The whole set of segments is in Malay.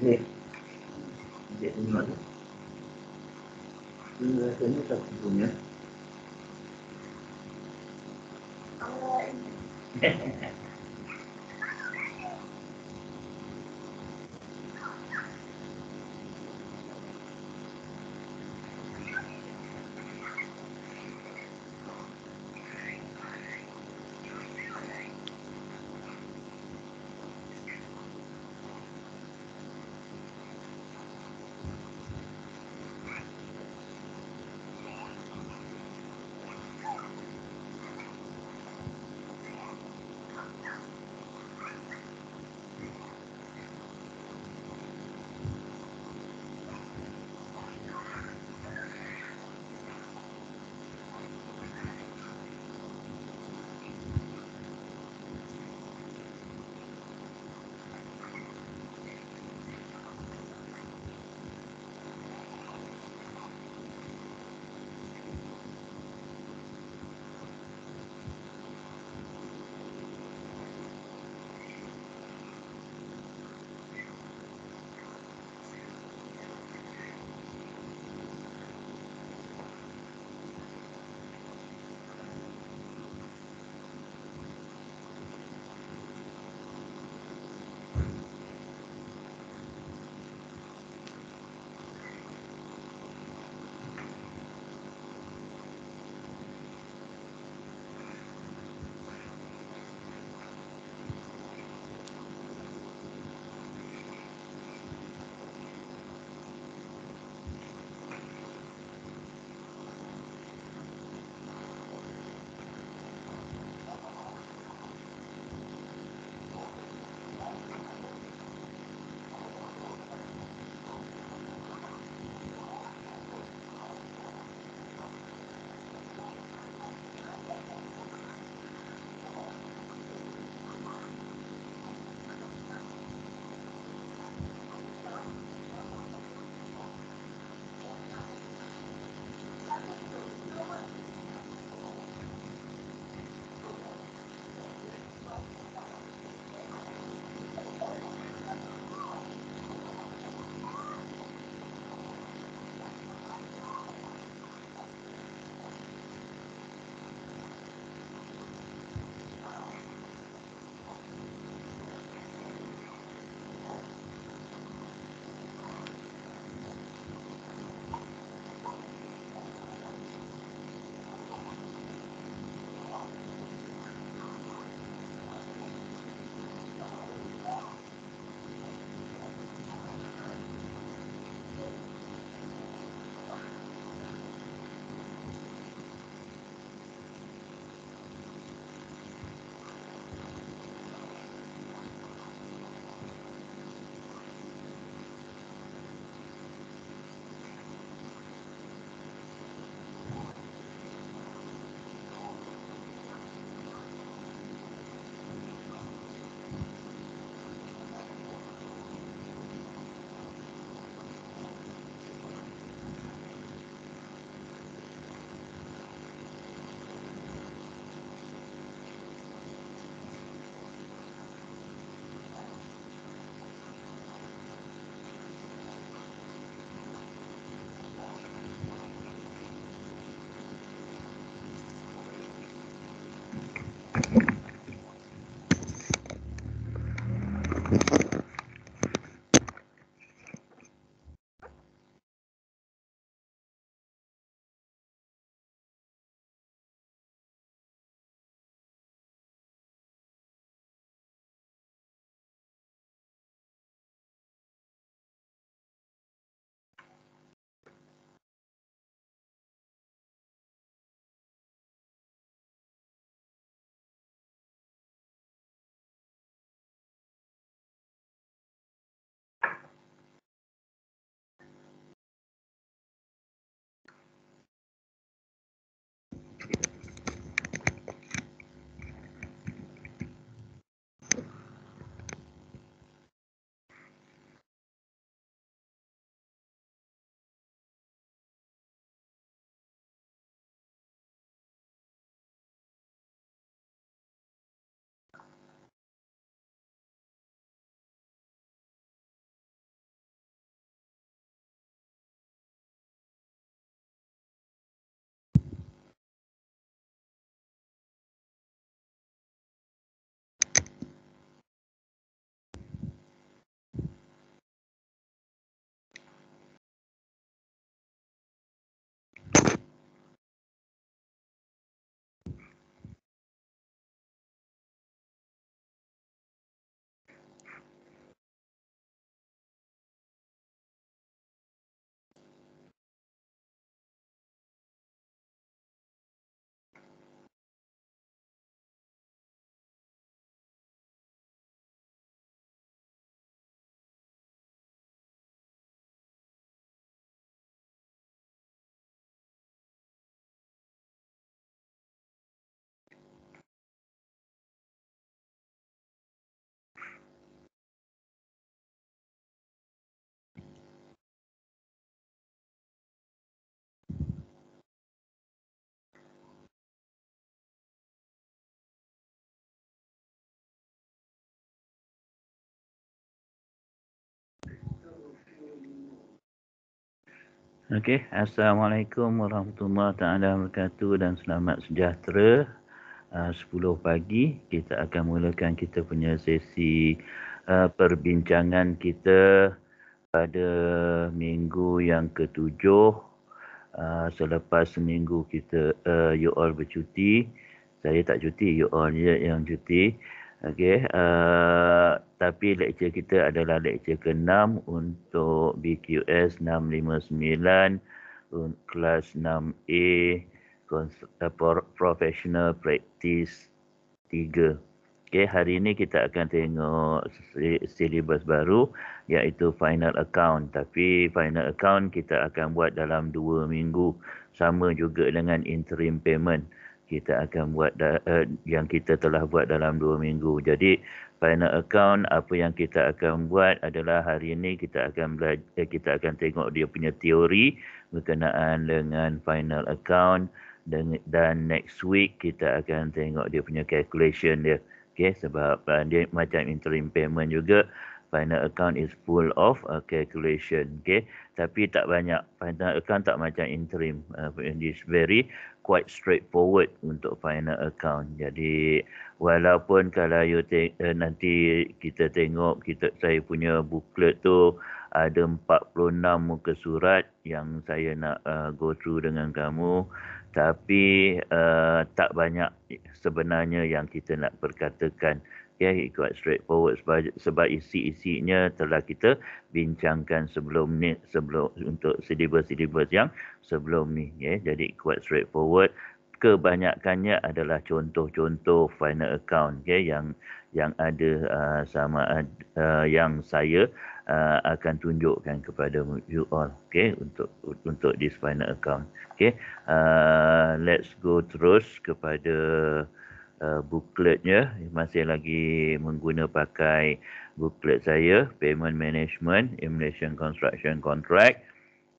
liệt để nhuận chúng ta tính tập cùng nhé Okey, assalamualaikum warahmatullahi taala wabarakatuh dan selamat sejahtera. Ah, uh, 10 pagi kita akan mulakan kita punya sesi uh, perbincangan kita pada minggu yang ketujuh uh, selepas seminggu kita uh, you all bercuti. Saya tak cuti, you all yang cuti. Okey, uh, tapi lecture kita adalah lecture ke-6 untuk BQS 659 kelas 6A eh, Professional Practice 3. Okey, hari ini kita akan tengok syllabus baru iaitu final account. Tapi final account kita akan buat dalam 2 minggu sama juga dengan interim payment kita akan buat uh, yang kita telah buat dalam dua minggu. Jadi final account apa yang kita akan buat adalah hari ini kita akan belajar eh, kita akan tengok dia punya teori berkenaan dengan final account dan, dan next week kita akan tengok dia punya calculation dia. Okay, sebab uh, dia macam interim payment juga. Final account is full of uh, calculation. Okay, tapi tak banyak. Final account tak macam interim. Uh, it's very quite straightforward untuk final account. Jadi walaupun kalau you te- uh, eh, nanti kita tengok kita saya punya booklet tu ada 46 muka surat yang saya nak uh, go through dengan kamu tapi uh, tak banyak sebenarnya yang kita nak perkatakan Ya, yeah, quite straightforward sebab, sebab isi-isinya telah kita bincangkan sebelum ni sebelum untuk syllabus-syllabus yang sebelum ni. Ya, Jadi jadi quite straightforward. Kebanyakannya adalah contoh-contoh final account okay, ya, yang yang ada uh, sama uh, yang saya uh, akan tunjukkan kepada you all okay, untuk untuk this final account. Okay, uh, let's go terus kepada Uh, bukletnya masih lagi menggunakan pakai booklet saya payment management emulation construction contract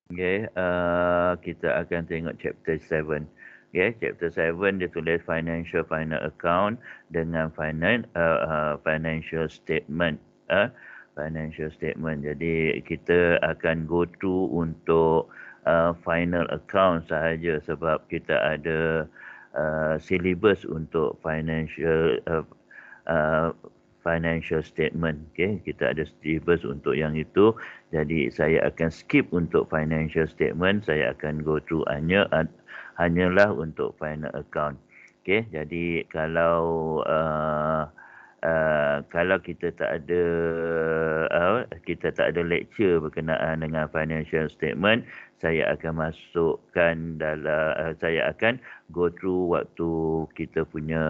okey uh, kita akan tengok chapter 7 okey chapter 7 dia tulis financial final account dengan finance uh, uh, financial statement uh, financial statement jadi kita akan go to untuk uh, final account sahaja sebab kita ada uh, syllabus untuk financial uh, uh, financial statement. Okay. Kita ada syllabus untuk yang itu. Jadi saya akan skip untuk financial statement. Saya akan go through hanya uh, hanyalah untuk final account. Okay. Jadi kalau uh, Ah, kalau kita tak ada uh, kita tak ada lecture berkenaan dengan financial statement saya akan masukkan dalam uh, saya akan go through waktu kita punya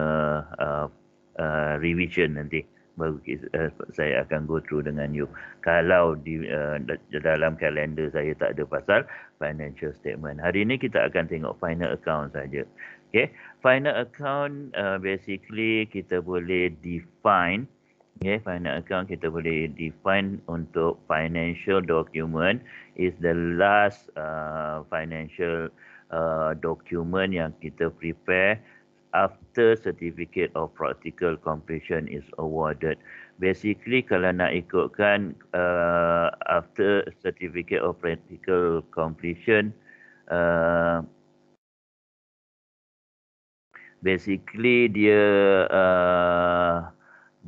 uh, uh, revision nanti baru uh, saya akan go through dengan you kalau di uh, dalam kalender saya tak ada pasal financial statement hari ini kita akan tengok final account saja Okay, final account uh, basically kita boleh define. Okay, final account kita boleh define untuk financial document is the last uh, financial uh, document yang kita prepare after certificate of practical completion is awarded. Basically, kalau nak ikutkan uh, after certificate of practical completion, uh, basically dia uh,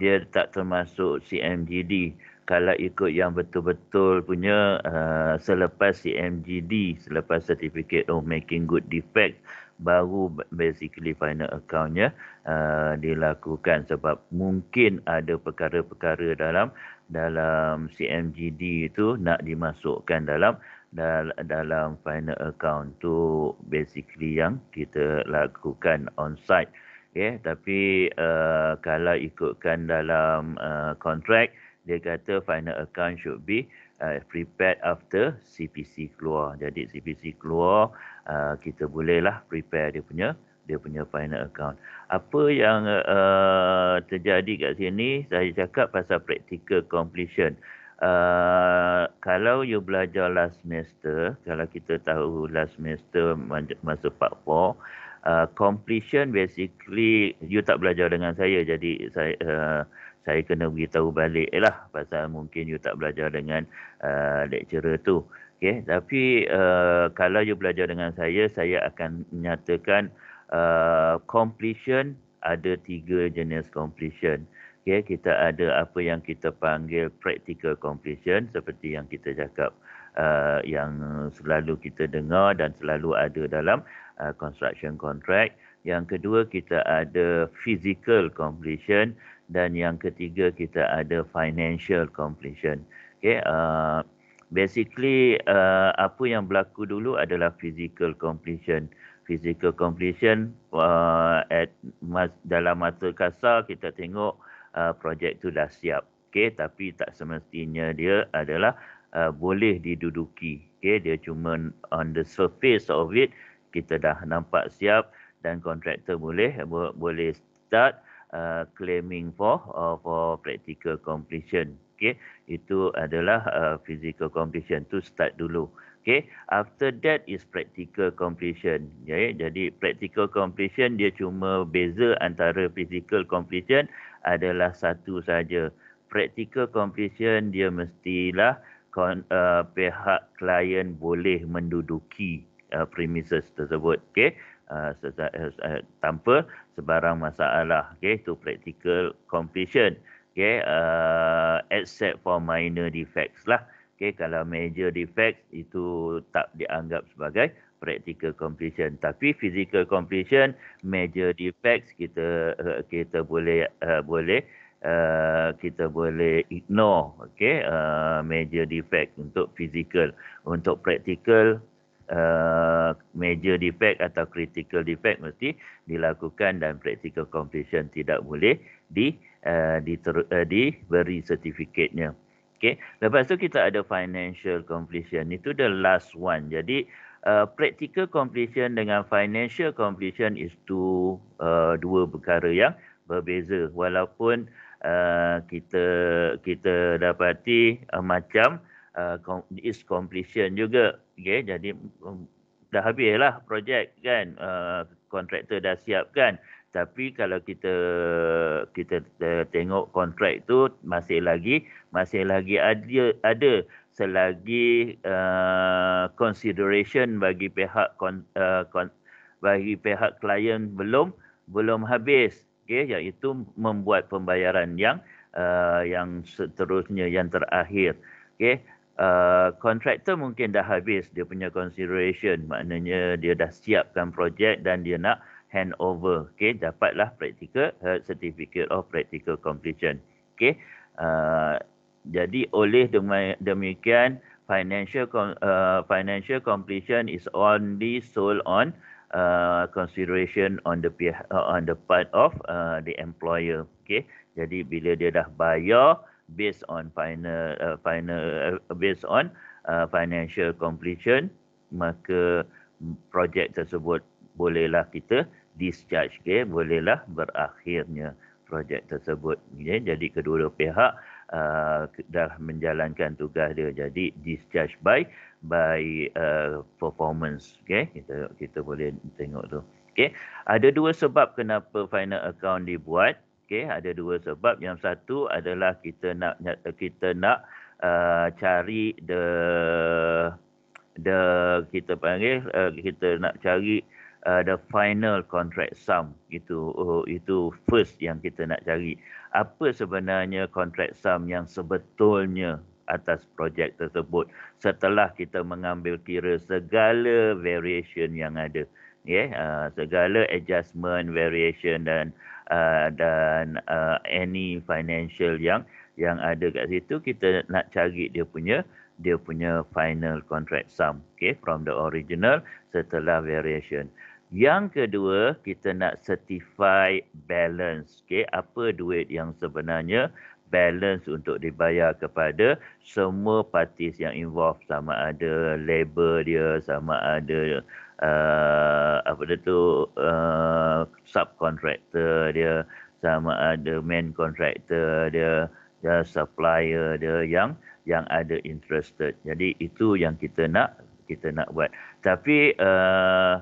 dia tak termasuk CMGD kalau ikut yang betul-betul punya uh, selepas CMGD selepas certificate of making good defect baru basically final accountnya uh, dilakukan sebab mungkin ada perkara-perkara dalam dalam CMGD itu nak dimasukkan dalam dalam final account tu basically yang kita lakukan on site okay tapi uh, kalau ikutkan dalam uh, contract dia kata final account should be uh, prepared after CPC keluar jadi CPC keluar uh, kita bolehlah prepare dia punya dia punya final account apa yang uh, terjadi kat sini saya cakap pasal practical completion Uh, kalau you belajar last semester, kalau kita tahu last semester masuk part 4, uh, completion basically you tak belajar dengan saya jadi saya uh, saya kena beritahu balik eh lah pasal mungkin you tak belajar dengan uh, lecturer tu. Okay, tapi uh, kalau you belajar dengan saya, saya akan nyatakan uh, completion ada tiga jenis completion. Okay, kita ada apa yang kita panggil practical completion seperti yang kita cakap uh, yang selalu kita dengar dan selalu ada dalam uh, construction contract. Yang kedua kita ada physical completion dan yang ketiga kita ada financial completion. Okay, uh, basically uh, apa yang berlaku dulu adalah physical completion. Physical completion uh, at dalam mata kasar kita tengok uh, projek tu dah siap. Okey, tapi tak semestinya dia adalah uh, boleh diduduki. Okey, dia cuma on the surface of it kita dah nampak siap dan kontraktor boleh boleh start uh, claiming for uh, for practical completion. Okey, itu adalah uh, physical completion tu start dulu. Okay, after that is practical completion. Okay, ya, jadi practical completion dia cuma beza antara physical completion adalah satu saja. Practical completion dia mestilah uh, pihak klien boleh menduduki uh, premises tersebut. Okay, uh, uh, uh, tanpa sebarang masalah. Okay, itu practical completion. Okay, uh, except for minor defects lah. Okay, kalau major defect itu tak dianggap sebagai practical completion. Tapi physical completion, major defects kita eh, kita boleh uh, boleh uh, kita boleh ignore. okay uh, major defect untuk physical, untuk practical Uh, major defect atau critical defect mesti dilakukan dan practical completion tidak boleh di uh, diteru, uh, diberi sertifikatnya. Okay. Lepas tu kita ada financial completion. Itu the last one. Jadi uh, practical completion dengan financial completion is two, uh, dua perkara yang berbeza. Walaupun uh, kita kita dapati uh, macam uh, is completion juga. Okay. Jadi um, dah habislah projek kan. Uh, kontraktor dah siapkan tapi kalau kita kita eh, tengok kontrak tu masih lagi masih lagi ada ada selagi uh, consideration bagi pihak kon, uh, kon, bagi pihak klien belum belum habis okay? Yaitu membuat pembayaran yang uh, yang seterusnya yang terakhir okay? kontraktor uh, mungkin dah habis dia punya consideration maknanya dia dah siapkan projek dan dia nak uh, handover. Okay, dapatlah practical eh, certificate of practical completion. Okay, uh, jadi oleh demikian financial uh, financial completion is only sold on uh, consideration on the uh, on the part of uh, the employer. Okay, jadi bila dia dah bayar based on final uh, final uh, based on uh, financial completion maka projek tersebut bolehlah kita uh, discharge ke okay, bolehlah berakhirnya projek tersebut okay. Ya, jadi kedua-dua pihak uh, dah menjalankan tugas dia jadi discharge by by uh, performance okay. kita kita boleh tengok tu okey ada dua sebab kenapa final account dibuat okey ada dua sebab yang satu adalah kita nak kita nak uh, cari the the kita panggil uh, kita nak cari uh, the final contract sum itu uh, itu first yang kita nak cari apa sebenarnya contract sum yang sebetulnya atas projek tersebut setelah kita mengambil kira segala variation yang ada ya yeah, uh, segala adjustment variation dan uh, dan uh, any financial yang yang ada kat situ kita nak cari dia punya dia punya final contract sum okay from the original setelah variation yang kedua, kita nak certify balance. Okay, apa duit yang sebenarnya balance untuk dibayar kepada semua parties yang involved sama ada labor dia sama ada uh, apa dia tu uh, subcontractor dia sama ada main contractor dia dan ya, supplier dia yang yang ada interested. Jadi itu yang kita nak kita nak buat. Tapi uh,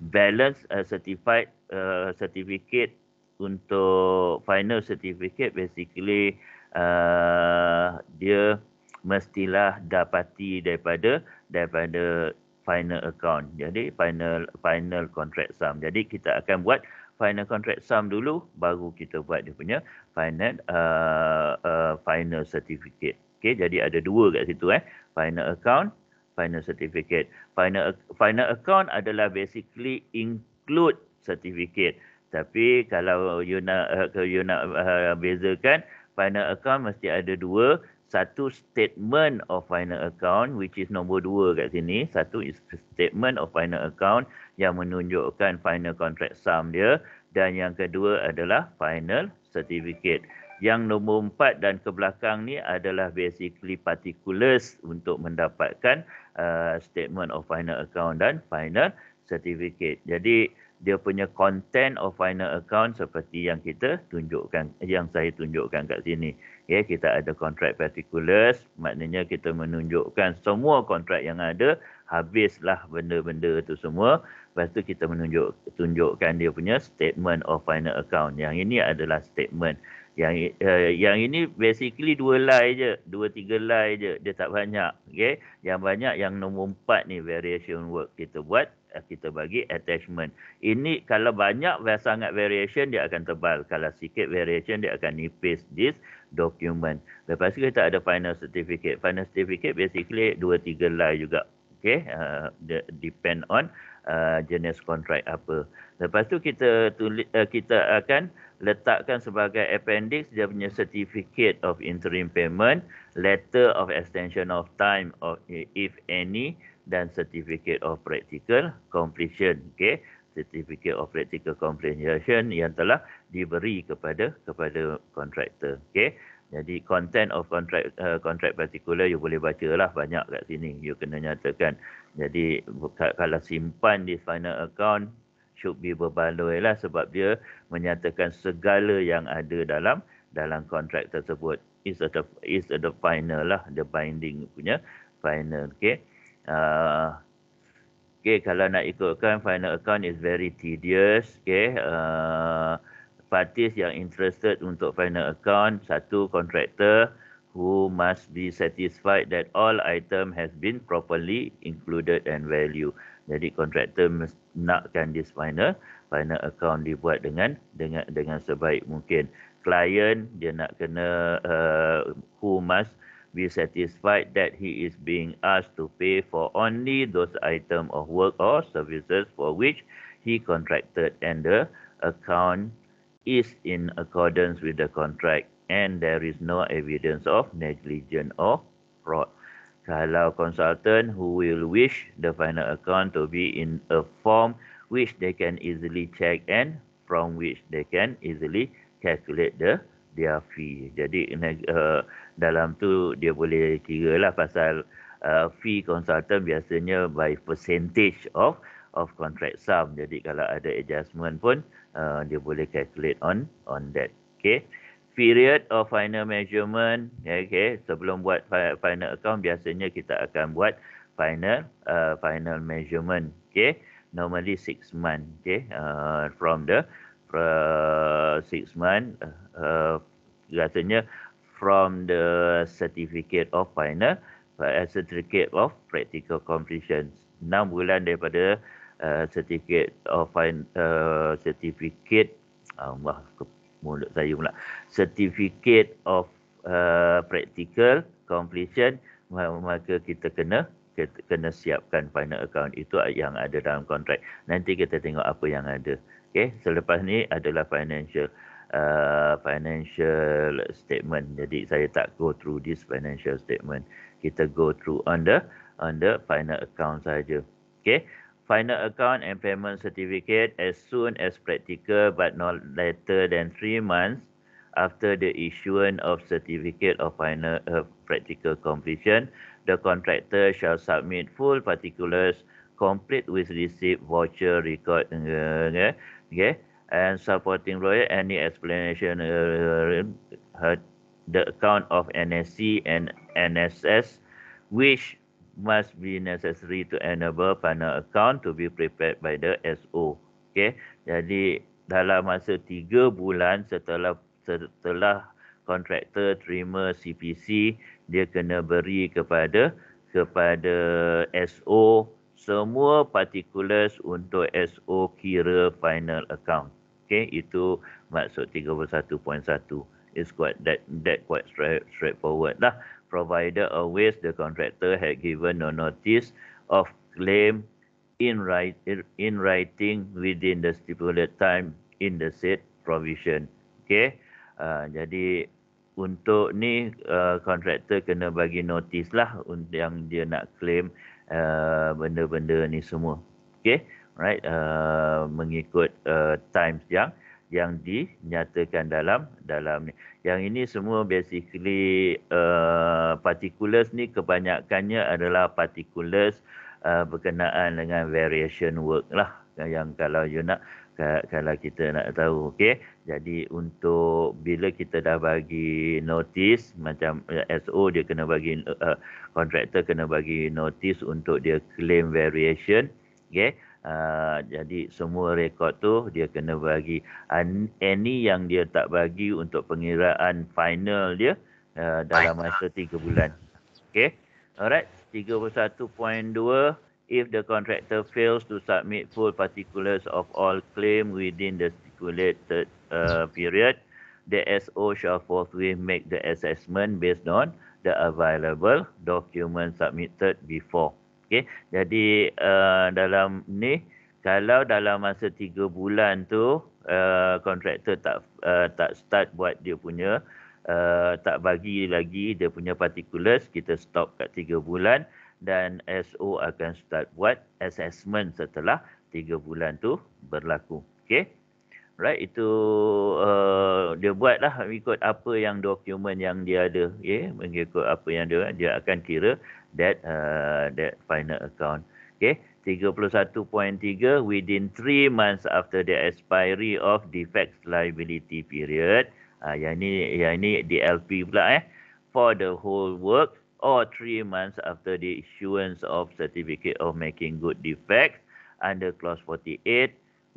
balance uh, certified uh, certificate untuk final certificate basically uh, dia mestilah dapati daripada daripada final account jadi final final contract sum jadi kita akan buat final contract sum dulu baru kita buat dia punya final uh, uh, final certificate okey jadi ada dua kat situ eh final account final certificate. Final final account adalah basically include certificate. Tapi kalau you nak eh, kalau you nak uh, bezakan final account mesti ada dua, satu statement of final account which is nombor dua kat sini, satu is statement of final account yang menunjukkan final contract sum dia dan yang kedua adalah final certificate. Yang nombor empat dan kebelakang ni adalah basically particulars untuk mendapatkan uh, statement of final account dan final certificate. Jadi dia punya content of final account seperti yang kita tunjukkan yang saya tunjukkan kat sini. Ya, okay, kita ada contract particulars, maknanya kita menunjukkan semua kontrak yang ada, habislah benda-benda itu semua. Lepas tu kita menunjuk tunjukkan dia punya statement of final account. Yang ini adalah statement yang uh, yang ini basically dua lie je, dua tiga lie je, dia tak banyak. Okay? Yang banyak yang nombor empat ni variation work kita buat, uh, kita bagi attachment. Ini kalau banyak sangat variation dia akan tebal, kalau sikit variation dia akan nipis this document. Lepas tu kita ada final certificate. Final certificate basically dua tiga lie juga. Okay, uh, depend on uh, jenis kontrak apa. Lepas tu kita tulis, uh, kita akan letakkan sebagai appendix dia punya certificate of interim payment, letter of extension of time of, if any dan certificate of practical completion. Okay. Certificate of Practical completion yang telah diberi kepada kepada kontraktor. Okay. Jadi content of contract uh, contract particular you boleh baca lah banyak kat sini. You kena nyatakan. Jadi kalau simpan di final account should be berbaloi lah sebab dia menyatakan segala yang ada dalam dalam kontrak tersebut is the is the final lah the binding punya final okay uh, okay kalau nak ikutkan final account is very tedious okay uh, parties yang interested untuk final account satu kontraktor who must be satisfied that all item has been properly included and value. Jadi contractor nakkan this final final account dibuat dengan dengan dengan sebaik mungkin. Client dia nak kena uh, who must be satisfied that he is being asked to pay for only those item of work or services for which he contracted and the account is in accordance with the contract and there is no evidence of negligence or fraud. Kalau konsultan who will wish the final account to be in a form which they can easily check and from which they can easily calculate the their fee. Jadi uh, dalam tu dia boleh kira lah pasal uh, fee consultant biasanya by percentage of of contract sum. Jadi kalau ada adjustment pun uh, dia boleh calculate on on that. Okay period of final measurement okay sebelum buat final account biasanya kita akan buat final uh, final measurement okay normally six month okay uh, from the 6 uh, month uh, uh, biasanya from the certificate of final uh, certificate of practical completion enam bulan daripada uh, certificate of final uh, certificate Allah mulut saya pula. Certificate of uh, practical completion maka kita kena kita kena siapkan final account itu yang ada dalam kontrak. Nanti kita tengok apa yang ada. Okey, selepas ni adalah financial uh, financial statement. Jadi saya tak go through this financial statement. Kita go through on the on the final account saja. Okey final account and payment certificate as soon as practical but not later than three months after the issuance of certificate of final uh, practical completion, the contractor shall submit full particulars complete with receipt, voucher, record, uh, okay, and supporting lawyer, any explanation, uh, uh, uh the account of NSC and NSS, which must be necessary to enable final account to be prepared by the SO. Okay. Jadi dalam masa tiga bulan setelah setelah kontraktor terima CPC, dia kena beri kepada kepada SO semua particulars untuk SO kira final account. Okay, itu maksud 31.1. It's quite that that quite straightforward lah provided always the contractor had given no notice of claim in, write, in writing within the stipulated time in the said provision. Okay. Uh, jadi untuk ni uh, contractor kena bagi notice lah yang dia nak claim ah, benda-benda uh, ni semua. Okay. Right. Uh, mengikut uh, time yang uh, yang dinyatakan dalam dalam ni. Yang ini semua basically uh, particulars ni kebanyakannya adalah particulars uh, berkenaan dengan variation work lah. Yang kalau you nak kalau kita nak tahu okay? jadi untuk bila kita dah bagi notice macam uh, SO dia kena bagi kontraktor uh, kena bagi notice untuk dia claim variation okay? Uh, jadi semua rekod tu dia kena bagi any yang dia tak bagi untuk pengiraan final dia uh, dalam masa 3 bulan. Okay. Alright. 31.2 If the contractor fails to submit full particulars of all claim within the stipulated uh, period, the SO shall forthwith make the assessment based on the available document submitted before. Okay, jadi uh, dalam ni kalau dalam masa tiga bulan tu eh, kontraktor uh, tak uh, tak start buat dia punya uh, tak bagi lagi dia punya particulars kita stop kat tiga bulan dan SO akan start buat assessment setelah tiga bulan tu berlaku. Okay, Right itu uh, dia buatlah ikut apa yang dokumen yang dia ada okay? mengikut apa yang dia dia akan kira that uh, that final account. Okay, 31.3 within 3 months after the expiry of defect liability period. Uh, yang ini yang ini DLP pula eh. For the whole work or three months after the issuance of certificate of making good defects under clause 48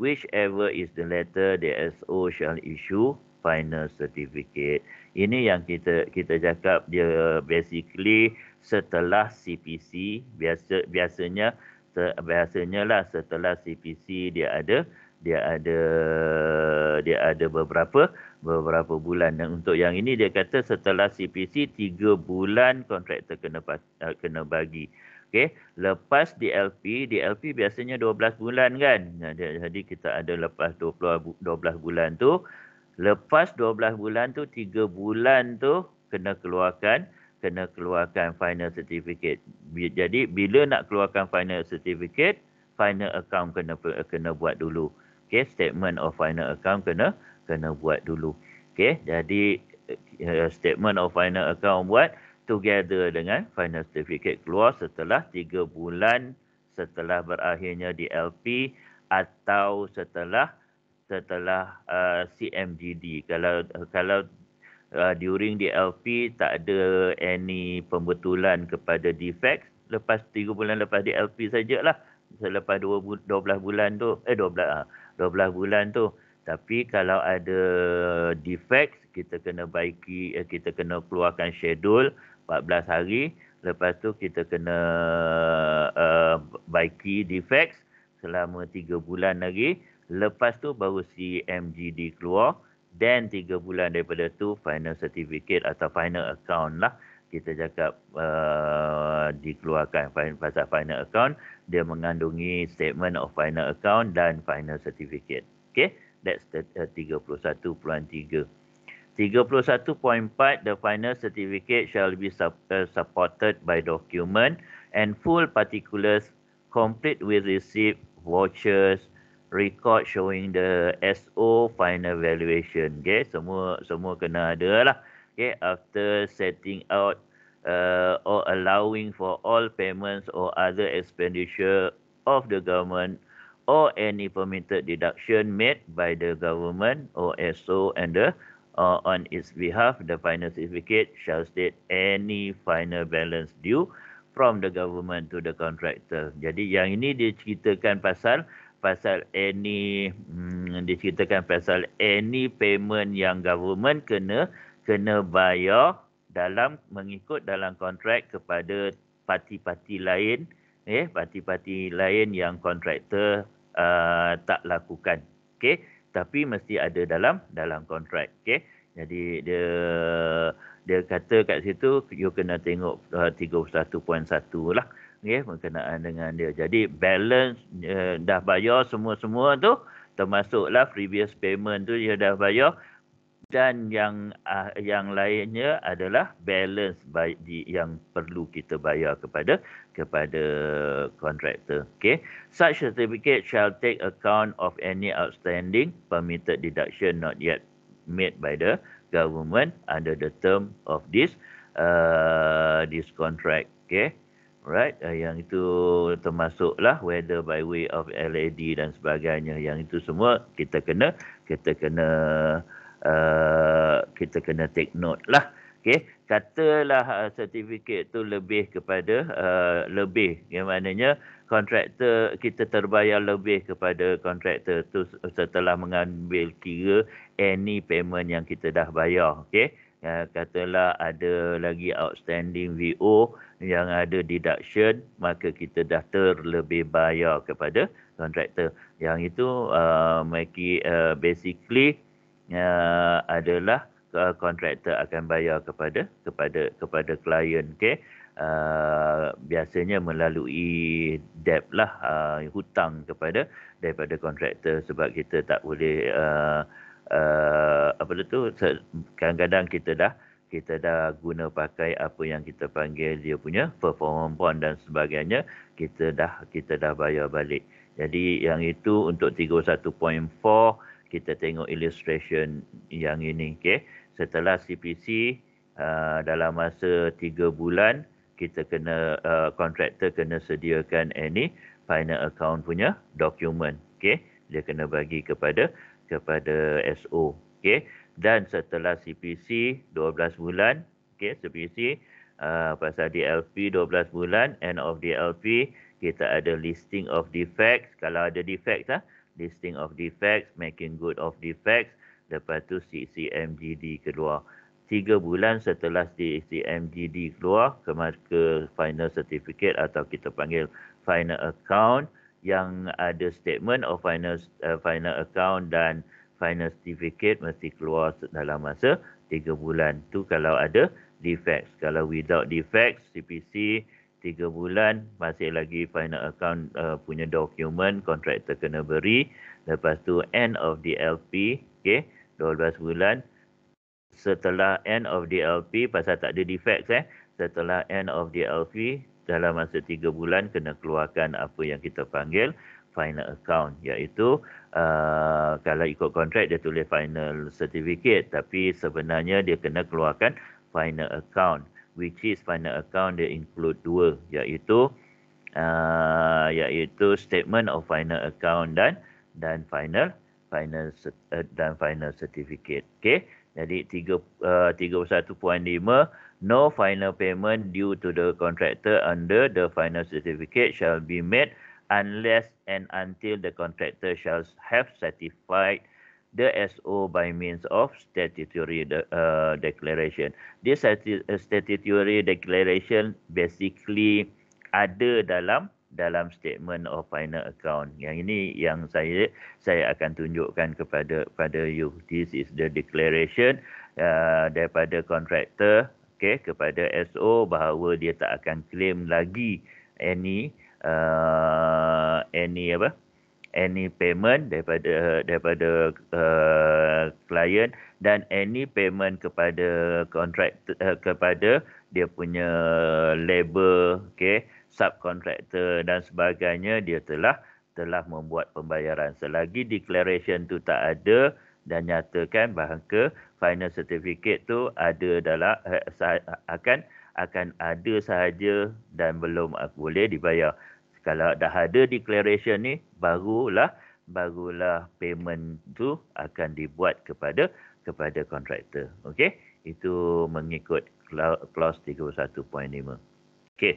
whichever is the letter the SO shall issue final certificate ini yang kita kita cakap dia basically setelah CPC biasa biasanya se, biasanya lah setelah CPC dia ada dia ada dia ada beberapa beberapa bulan dan untuk yang ini dia kata setelah CPC tiga bulan kontraktor kena eh, kena bagi okey lepas DLP DLP biasanya 12 bulan kan jadi kita ada lepas 20 12 bulan tu lepas 12 bulan tu tiga bulan tu kena keluarkan kena keluarkan final certificate. Jadi bila nak keluarkan final certificate, final account kena kena buat dulu. Okay, statement of final account kena kena buat dulu. Okay, jadi uh, statement of final account buat together dengan final certificate keluar setelah 3 bulan setelah berakhirnya di LP atau setelah setelah uh, eh, CMDD. Kalau kalau uh, during DLP tak ada any pembetulan kepada defect lepas 3 bulan lepas DLP sajalah selepas 2 12 bulan tu eh 12 12 ah, bulan tu tapi kalau ada defect kita kena baiki eh, kita kena keluarkan schedule 14 hari lepas tu kita kena uh, baiki defect selama 3 bulan lagi lepas tu baru CMGD keluar Then tiga bulan daripada tu final certificate atau final account lah kita cakap uh, dikeluarkan pasal final account dia mengandungi statement of final account dan final certificate. Okay, that's the uh, 31.3. 31.4 the final certificate shall be uh, supported by document and full particulars complete with receipt, vouchers, record showing the SO final valuation. Okay, semua semua kena ada lah. Okay, after setting out uh, or allowing for all payments or other expenditure of the government or any permitted deduction made by the government or SO and the uh, on its behalf, the final certificate shall state any final balance due from the government to the contractor. Jadi yang ini dia ceritakan pasal pasal any hmm, diceritakan pasal any payment yang government kena kena bayar dalam mengikut dalam kontrak kepada parti-parti lain eh parti-parti lain yang kontraktor uh, tak lakukan okey tapi mesti ada dalam dalam kontrak okey jadi dia dia kata kat situ you kena tengok 31.1 uh, lah ya okay, berkenaan dengan dia jadi balance uh, dah bayar semua-semua tu termasuklah previous payment tu dia dah bayar dan yang uh, yang lainnya adalah balance di, yang perlu kita bayar kepada kepada kontraktor. Okay. Such certificate shall take account of any outstanding permitted deduction not yet made by the government under the term of this uh, this contract. Okay. Right, uh, yang itu termasuklah whether by way of LAD dan sebagainya. Yang itu semua kita kena kita kena uh, kita kena take note lah. Okay, katalah uh, sertifikat tu lebih kepada uh, lebih yang maknanya kontraktor kita terbayar lebih kepada kontraktor tu setelah mengambil kira any payment yang kita dah bayar okay? uh, ya, katalah ada lagi outstanding VO yang ada deduction maka kita dah terlebih bayar kepada kontraktor yang itu uh, uh basically uh, adalah kontraktor uh, akan bayar kepada kepada kepada klien okey uh, biasanya melalui debt lah uh, hutang kepada daripada kontraktor sebab kita tak boleh uh, uh, apa tu kadang-kadang kita dah kita dah guna pakai apa yang kita panggil dia punya performance bond dan sebagainya kita dah kita dah bayar balik jadi yang itu untuk 31.4 kita tengok illustration yang ini okey setelah CPC uh, dalam masa tiga bulan kita kena uh, kontraktor uh, kena sediakan ini final account punya dokumen okay? dia kena bagi kepada kepada SO okay? dan setelah CPC 12 bulan okay? CPC uh, pasal DLP 12 bulan end of DLP kita ada listing of defects kalau ada defects lah listing of defects making good of defects Lepas tu CCMGD keluar. Tiga bulan setelah CCMGD keluar ke, ke final certificate atau kita panggil final account yang ada statement of final uh, final account dan final certificate mesti keluar dalam masa tiga bulan. Tu kalau ada defects. Kalau without defects, CPC tiga bulan masih lagi final account uh, punya dokumen kontraktor kena beri. Lepas tu end of the LP Okay. 12 bulan setelah end of DLP pasal tak ada defects eh setelah end of DLP dalam masa 3 bulan kena keluarkan apa yang kita panggil final account iaitu uh, kalau ikut kontrak dia tulis final certificate tapi sebenarnya dia kena keluarkan final account which is final account dia include dua iaitu uh, iaitu statement of final account dan dan final final uh, dan final certificate. Okay. Jadi 3 uh, 31.5 no final payment due to the contractor under the final certificate shall be made unless and until the contractor shall have certified the SO by means of statutory de- uh, declaration. This statutory declaration basically ada dalam dalam statement of final account. Yang ini yang saya saya akan tunjukkan kepada kepada you. This is the declaration uh, daripada contractor okay, kepada SO bahawa dia tak akan claim lagi any uh, any apa any payment daripada daripada uh, client dan any payment kepada contract uh, kepada dia punya labor okey subcontractor dan sebagainya dia telah telah membuat pembayaran selagi declaration tu tak ada dan nyatakan bahawa final certificate tu ada dalam eh, akan akan ada sahaja dan belum boleh dibayar kalau dah ada declaration ni barulah barulah payment tu akan dibuat kepada kepada kontraktor okey itu mengikut clause 31.5 okey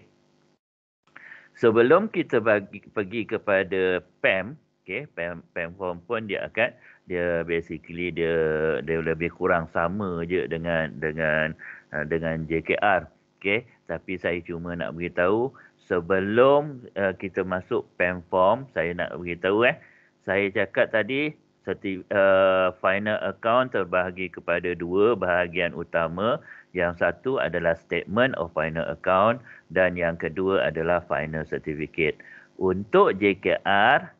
sebelum kita bagi, pergi kepada pem, okay, PAM, PAM form pun dia akan dia basically dia dia lebih kurang sama je dengan dengan uh, dengan JKR. Okay. Tapi saya cuma nak beritahu sebelum uh, kita masuk pem form, saya nak beritahu eh. Saya cakap tadi seti, uh, final account terbahagi kepada dua bahagian utama yang satu adalah statement of final account dan yang kedua adalah final certificate. Untuk JKR,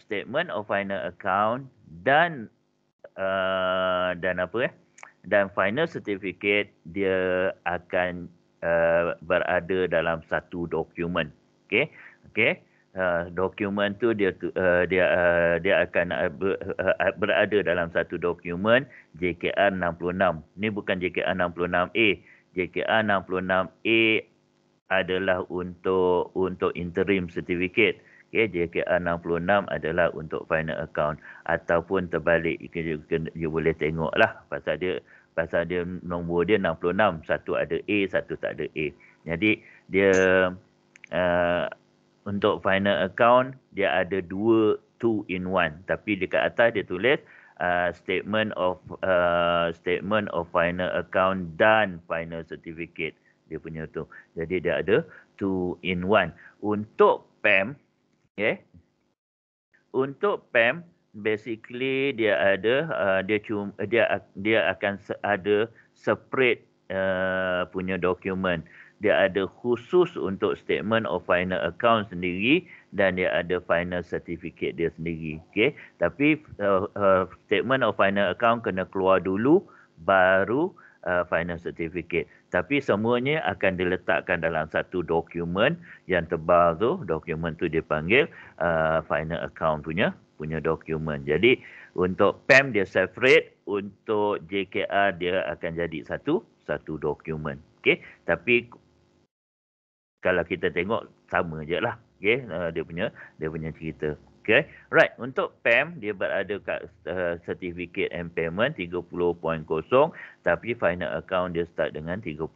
statement of final account dan uh, dan apa ya? Dan final certificate dia akan uh, berada dalam satu dokumen. Okay, okay. Ah, dokumen tu dia uh, dia uh, dia akan uh, berada dalam satu dokumen JKR 66. Ni bukan JKR 66A. JKR 66A adalah untuk untuk interim certificate. Okay, JKR 66 adalah untuk final account ataupun terbalik. You, can, you boleh tengok lah pasal dia pasal dia nombor dia 66. Satu ada A, satu tak ada A. Jadi dia uh, untuk final account dia ada dua two in one tapi dekat atas dia tulis uh, statement of uh, statement of final account dan final certificate dia punya tu jadi dia ada two in one untuk PAM okay. Ya, untuk PAM basically dia ada uh, dia cuma dia dia akan ada separate uh, punya dokumen dia ada khusus untuk statement of final account sendiri dan dia ada final certificate dia sendiri Okay, tapi uh, uh, statement of final account kena keluar dulu baru uh, final certificate tapi semuanya akan diletakkan dalam satu dokumen yang tebal tu dokumen tu dipanggil uh, final account punya punya dokumen jadi untuk PAM dia separate untuk JKR dia akan jadi satu satu dokumen Okay, tapi kalau kita tengok sama je lah. Okay, uh, eh, dia punya dia punya cerita. Okay, right. Untuk PAM, dia berada kat uh, certificate and payment 30.0 tapi final account dia start dengan 30.10.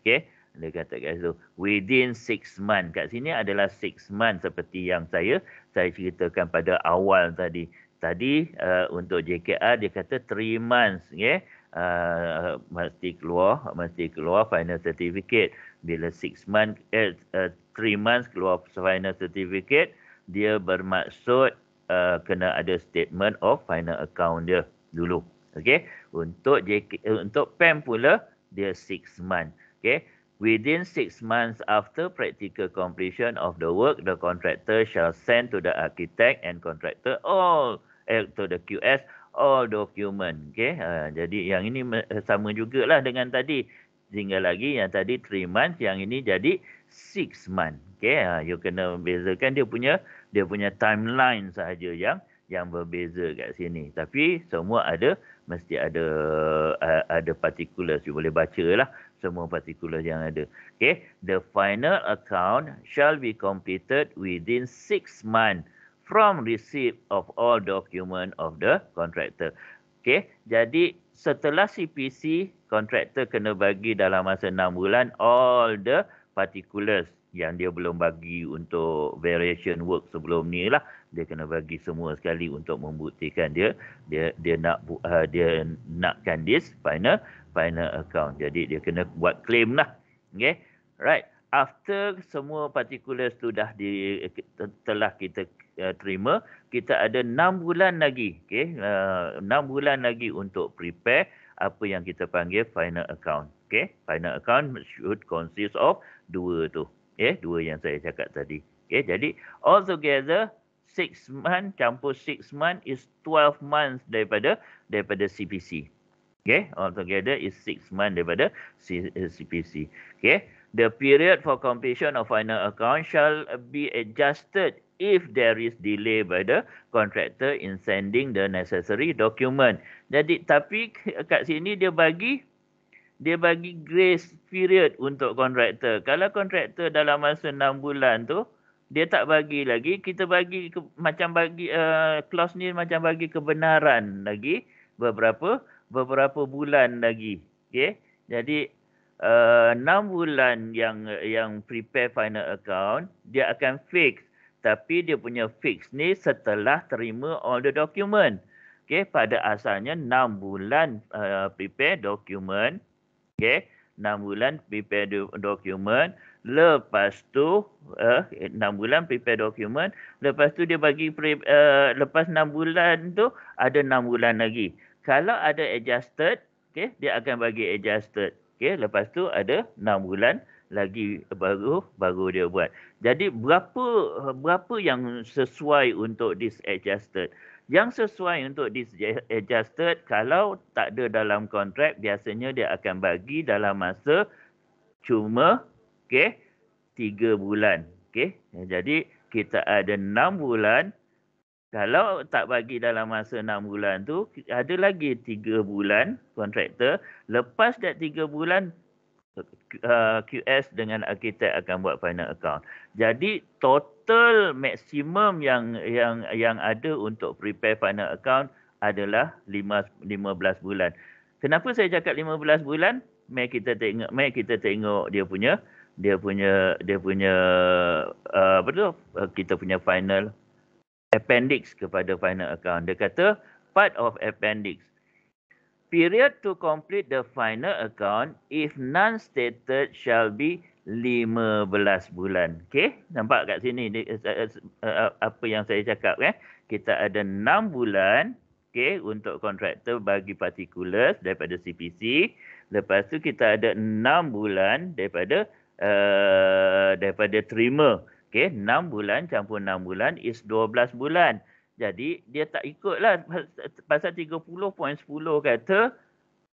Okay, dia kata kat situ. Within 6 month. Kat sini adalah 6 month seperti yang saya saya ceritakan pada awal tadi. Tadi uh, untuk JKR dia kata 3 months. Okay. Uh, mesti keluar, mesti keluar final certificate bila 6 month eh 3 uh, eh, months keluar final certificate dia bermaksud uh, kena ada statement of final account dia dulu okey untuk JK, uh, eh, untuk PEM pula dia 6 month okey within six months after practical completion of the work the contractor shall send to the architect and contractor all eh, to the QS all document okay? uh, ah, jadi yang ini sama jugalah dengan tadi Sehingga lagi yang tadi 3 months, yang ini jadi 6 months. Okay, ha, you kena bezakan dia punya dia punya timeline sahaja yang yang berbeza kat sini. Tapi semua ada mesti ada ada particulars. You boleh baca lah semua particulars yang ada. Okay, the final account shall be completed within 6 months from receipt of all document of the contractor. Okay, jadi setelah CPC, kontraktor kena bagi dalam masa 6 bulan all the particulars yang dia belum bagi untuk variation work sebelum ni lah. Dia kena bagi semua sekali untuk membuktikan dia dia dia nak uh, dia nakkan this final final account. Jadi dia kena buat claim lah. Okay. Right. After semua particulars tu dah di, telah kita uh, terima, kita ada 6 bulan lagi okay? uh, eh, 6 bulan lagi untuk prepare apa yang kita panggil final account okay? final account should consist of dua tu yeah, dua yang saya cakap tadi okay? jadi all together 6 month campur 6 month is 12 months daripada daripada CPC okay? all together is 6 month daripada CPC eh, okay? The period for completion of final account shall be adjusted if there is delay by the contractor in sending the necessary document. Jadi tapi kat sini dia bagi dia bagi grace period untuk kontraktor. Kalau kontraktor dalam masa 6 bulan tu dia tak bagi lagi, kita bagi ke, macam bagi uh, clause ni macam bagi kebenaran lagi beberapa beberapa bulan lagi. Okey. Jadi uh, eh, 6 bulan yang yang prepare final account dia akan fix tapi dia punya fix ni setelah terima all the document. okay? pada asalnya 6 bulan uh, prepare document. okay? 6 bulan prepare do- document. Lepas tu uh, 6 bulan prepare document, lepas tu dia bagi pre- uh, lepas 6 bulan tu ada 6 bulan lagi. Kalau ada adjusted, okay? dia akan bagi adjusted. okay? lepas tu ada 6 bulan lagi baru baru dia buat. Jadi berapa berapa yang sesuai untuk disadjusted Yang sesuai untuk disadjusted kalau tak ada dalam kontrak biasanya dia akan bagi dalam masa cuma okey 3 bulan. Okey. Jadi kita ada 6 bulan kalau tak bagi dalam masa 6 bulan tu, ada lagi 3 bulan kontraktor. Lepas dah 3 bulan, Uh, QS dengan arkitek akan buat final account. Jadi total maksimum yang yang yang ada untuk prepare final account adalah 5 15 bulan. Kenapa saya cakap 15 bulan? Mai kita tengok mai kita tengok dia punya dia punya dia punya uh, apa tu uh, kita punya final appendix kepada final account. Dia kata part of appendix period to complete the final account if none stated shall be 15 bulan. Okay? nampak kat sini eh, eh, eh, apa yang saya cakap kan? Kita ada 6 bulan okay, untuk kontraktor bagi particulars daripada CPC. Lepas tu kita ada 6 bulan daripada uh, daripada terima. Okay, 6 bulan campur 6 bulan is 12 bulan. Jadi dia tak ikut lah pasal 30 poin 10 kata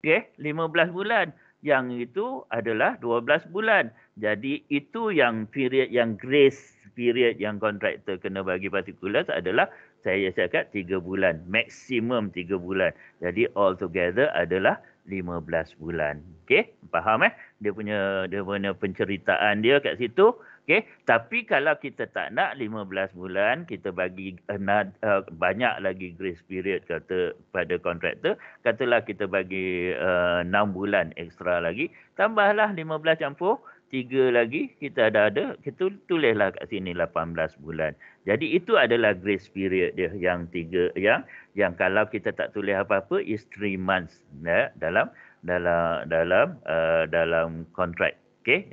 okey 15 bulan yang itu adalah 12 bulan. Jadi itu yang period yang grace period yang kontraktor kena bagi partikulas adalah saya cakap 3 bulan, maksimum 3 bulan. Jadi all together adalah 15 bulan. Okey, faham eh? Dia punya dia punya penceritaan dia kat situ. Okay, tapi kalau kita tak nak 15 bulan, kita bagi uh, banyak lagi grace period kata pada kontraktor, katalah kita bagi uh, eh, 6 bulan ekstra lagi, tambahlah 15 campur, 3 lagi kita ada ada, kita tulislah kat sini 18 bulan. Jadi itu adalah grace period dia yang tiga yang yang kalau kita tak tulis apa-apa is 3 months ya, dalam dalam dalam uh, dalam kontrak Okay,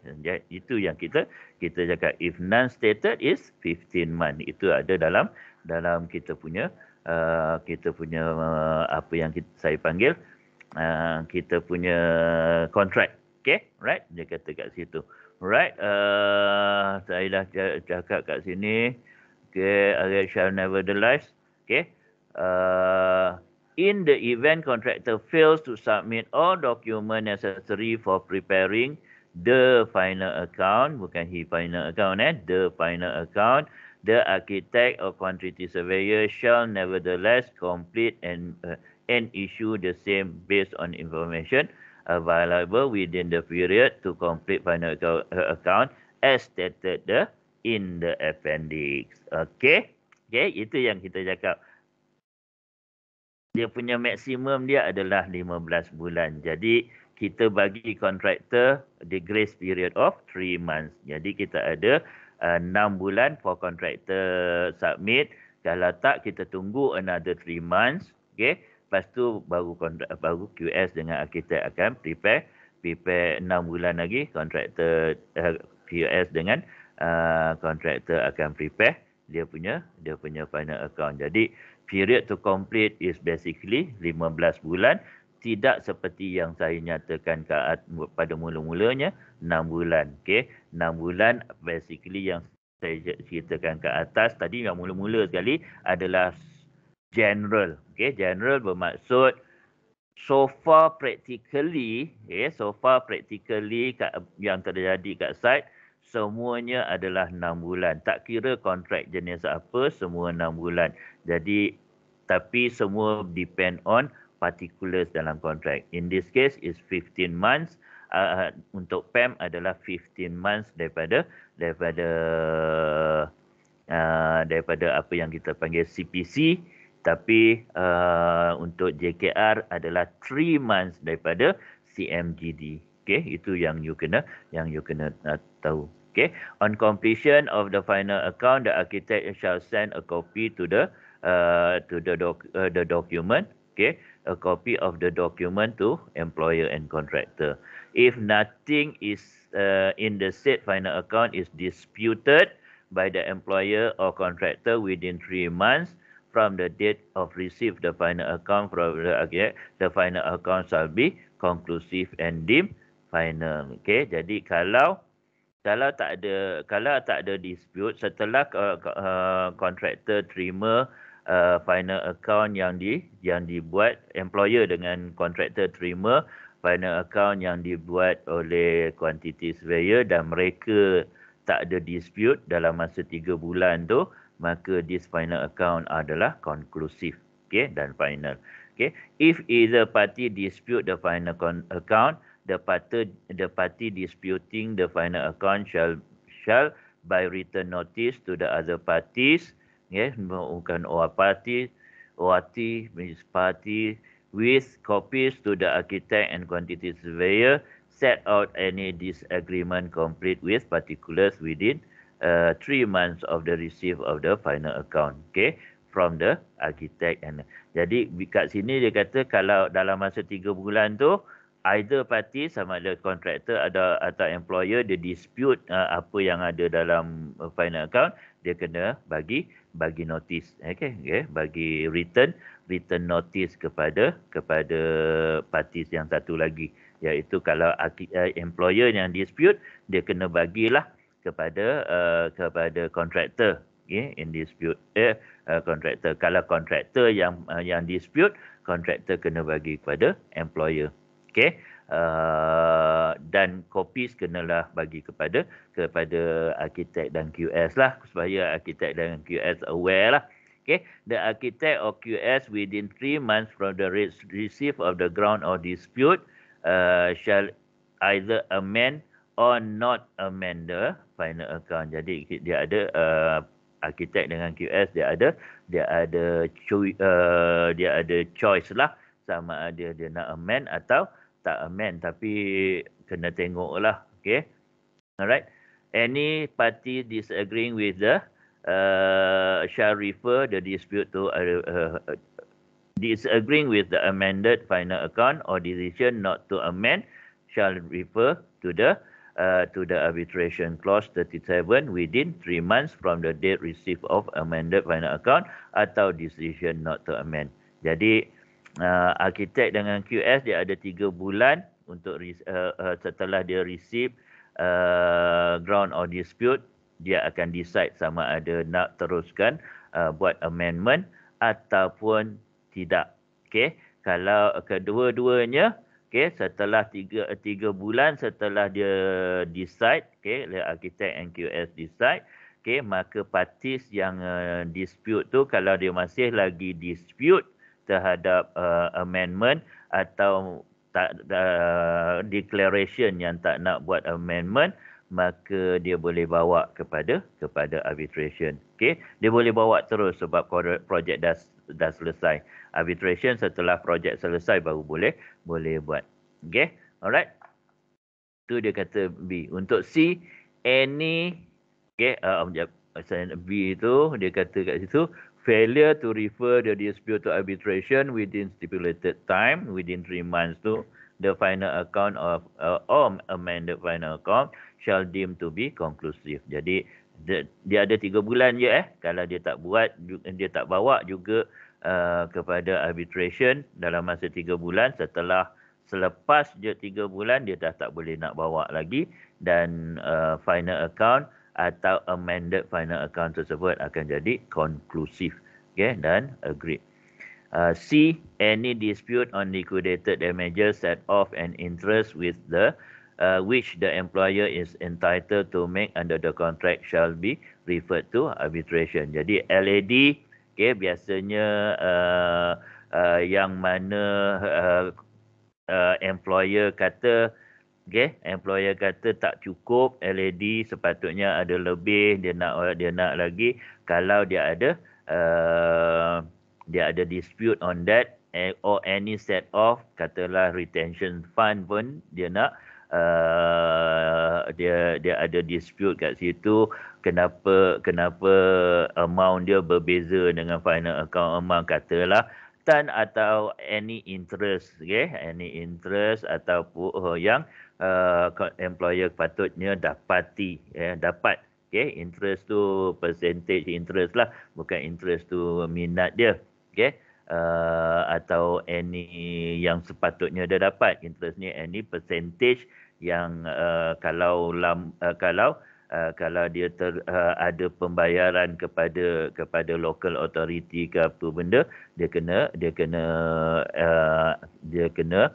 itu yang kita kita cakap if non stated is 15 month. Itu ada dalam dalam kita punya uh, kita punya uh, apa yang kita, saya panggil uh, kita punya contract. Okay, right? Dia kata kat situ. Right, uh, saya dah cakap kat sini. Okay, I shall never the nevertheless. Okay, uh, in the event contractor fails to submit all document necessary for preparing the final account bukan he final account eh the final account the architect or quantity surveyor shall nevertheless complete and uh, and issue the same based on information available within the period to complete final account, uh, account as stated the uh, in the appendix okay okay itu yang kita cakap dia punya maksimum dia adalah 15 bulan jadi kita bagi kontraktor the grace period of 3 months. Jadi kita ada uh, 6 bulan for kontraktor submit. Kalau tak kita tunggu another 3 months. Okay. Lepas tu baru, baru QS dengan arkitek akan prepare. Prepare 6 bulan lagi kontraktor uh, QS dengan kontraktor uh, akan prepare dia punya dia punya final account. Jadi period to complete is basically 15 bulan tidak seperti yang saya nyatakan pada mula-mulanya 6 bulan okey 6 bulan basically yang saya ceritakan ke atas tadi yang mula-mula sekali adalah general okey general bermaksud so far practically okay, so far practically yang terjadi kat site semuanya adalah 6 bulan tak kira kontrak jenis apa semua 6 bulan jadi tapi semua depend on particulars dalam kontrak. In this case is 15 months uh, untuk PEM adalah 15 months daripada daripada uh, daripada apa yang kita panggil CPC tapi uh, untuk JKR adalah 3 months daripada CMGD. Okey, itu yang you kena yang you kena uh, tahu. Okay. On completion of the final account, the architect shall send a copy to the uh, to the doc, uh, the document. Okay a copy of the document to employer and contractor. If nothing is uh, in the said final account is disputed by the employer or contractor within three months from the date of receive the final account from the okay, the final account shall be conclusive and deemed final. Okay, jadi kalau kalau tak ada kalau tak ada dispute setelah uh, uh, contractor terima uh, final account yang di yang dibuat employer dengan contractor terima final account yang dibuat oleh quantity surveyor dan mereka tak ada dispute dalam masa tiga bulan tu maka this final account adalah conclusive okay, dan final. Okay. If either party dispute the final account, the party, the party disputing the final account shall shall by written notice to the other parties uh, ya bukan or party OAT means party with copies to the architect and quantity surveyor set out any disagreement complete with particulars within uh, three months of the receive of the final account okay from the architect and jadi kat sini dia kata kalau dalam masa tiga bulan tu either party sama ada contractor ada atau employer dia dispute uh, apa yang ada dalam uh, final account dia kena bagi bagi notis okey okay. bagi return return notice kepada kepada parti yang satu lagi iaitu kalau eh, employer yang dispute dia kena bagilah kepada uh, kepada contractor okay, in dispute eh uh, contractor kalau contractor yang uh, yang dispute contractor kena bagi kepada employer okey Uh, dan copies kenalah bagi kepada kepada arkitek dan QS lah supaya arkitek dan QS aware lah. Okay, the architect or QS within three months from the receipt of the ground or dispute uh, shall either amend or not amend the final account. Jadi dia ada uh, arkitek dengan QS dia ada dia ada cho- uh, dia ada choice lah sama ada dia nak amend atau uh, tak amen tapi kena tengok lah, okay? alright any party disagreeing with the uh, shall refer the dispute to uh, uh, disagreeing with the amended final account or decision not to amend shall refer to the uh, to the arbitration clause 37 within three months from the date received of amended final account atau decision not to amend jadi uh, arkitek dengan QS dia ada tiga bulan untuk uh, uh, setelah dia receive uh, ground or dispute dia akan decide sama ada nak teruskan uh, buat amendment ataupun tidak Okay, kalau kedua-duanya okay, setelah tiga tiga bulan setelah dia decide okey arkitek dan QS decide okay, maka partis yang uh, dispute tu kalau dia masih lagi dispute terhadap uh, amendment atau tak uh, declaration yang tak nak buat amendment maka dia boleh bawa kepada kepada arbitration okey dia boleh bawa terus sebab projek dah dah selesai arbitration setelah projek selesai baru boleh boleh buat okey alright tu dia kata B untuk C any okey uh, uh B tu dia kata kat situ failure to refer the dispute to arbitration within stipulated time within three months to the final account of uh, or amended final account shall deem to be conclusive. Jadi dia, dia ada tiga bulan je eh kalau dia tak buat dia tak bawa juga uh, kepada arbitration dalam masa tiga bulan setelah selepas je tiga bulan dia dah tak boleh nak bawa lagi dan uh, final account atau amended final account tersebut akan jadi conclusive okay, dan agreed. Uh, C, any dispute on liquidated damages set off and interest with the uh, which the employer is entitled to make under the contract shall be referred to arbitration. Jadi LAD okay, biasanya uh, uh, yang mana uh, uh, employer kata Okay, employer kata tak cukup LAD sepatutnya ada lebih dia nak dia nak lagi kalau dia ada uh, dia ada dispute on that eh, or any set of katalah retention fund pun dia nak uh, dia dia ada dispute kat situ kenapa kenapa amount dia berbeza dengan final account amount katalah tan atau any interest okay any interest ataupun uh, yang uh, uh, employer patutnya dapati ya dapat okay? interest tu percentage interest lah bukan interest tu minat dia okay? uh, atau any yang sepatutnya dia dapat interest ni any percentage yang uh, kalau lam, uh, kalau uh, kalau dia ter, uh, ada pembayaran kepada kepada local authority ke apa benda dia kena dia kena uh, dia kena uh,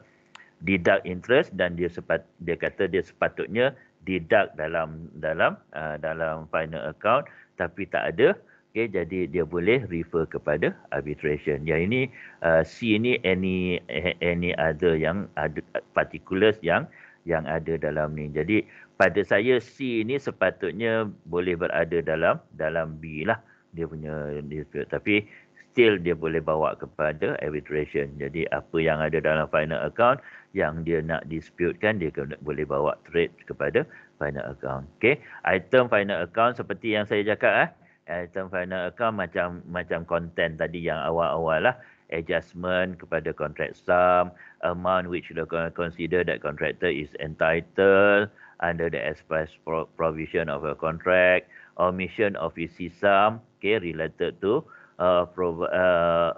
deduct interest dan dia sepat dia kata dia sepatutnya deduct dalam dalam uh, dalam final account tapi tak ada okey jadi dia boleh refer kepada arbitration yang ini uh, C ini any any other yang ada particulars yang yang ada dalam ni jadi pada saya C ini sepatutnya boleh berada dalam dalam B lah dia punya dispute tapi still dia boleh bawa kepada arbitration. Jadi apa yang ada dalam final account yang dia nak dispute kan dia boleh bawa trade kepada final account. Okay. Item final account seperti yang saya cakap eh. Item final account macam macam content tadi yang awal-awal lah. Adjustment kepada contract sum, amount which the consider that contractor is entitled under the express provision of a contract, omission of EC sum, okay, related to uh, pro, uh,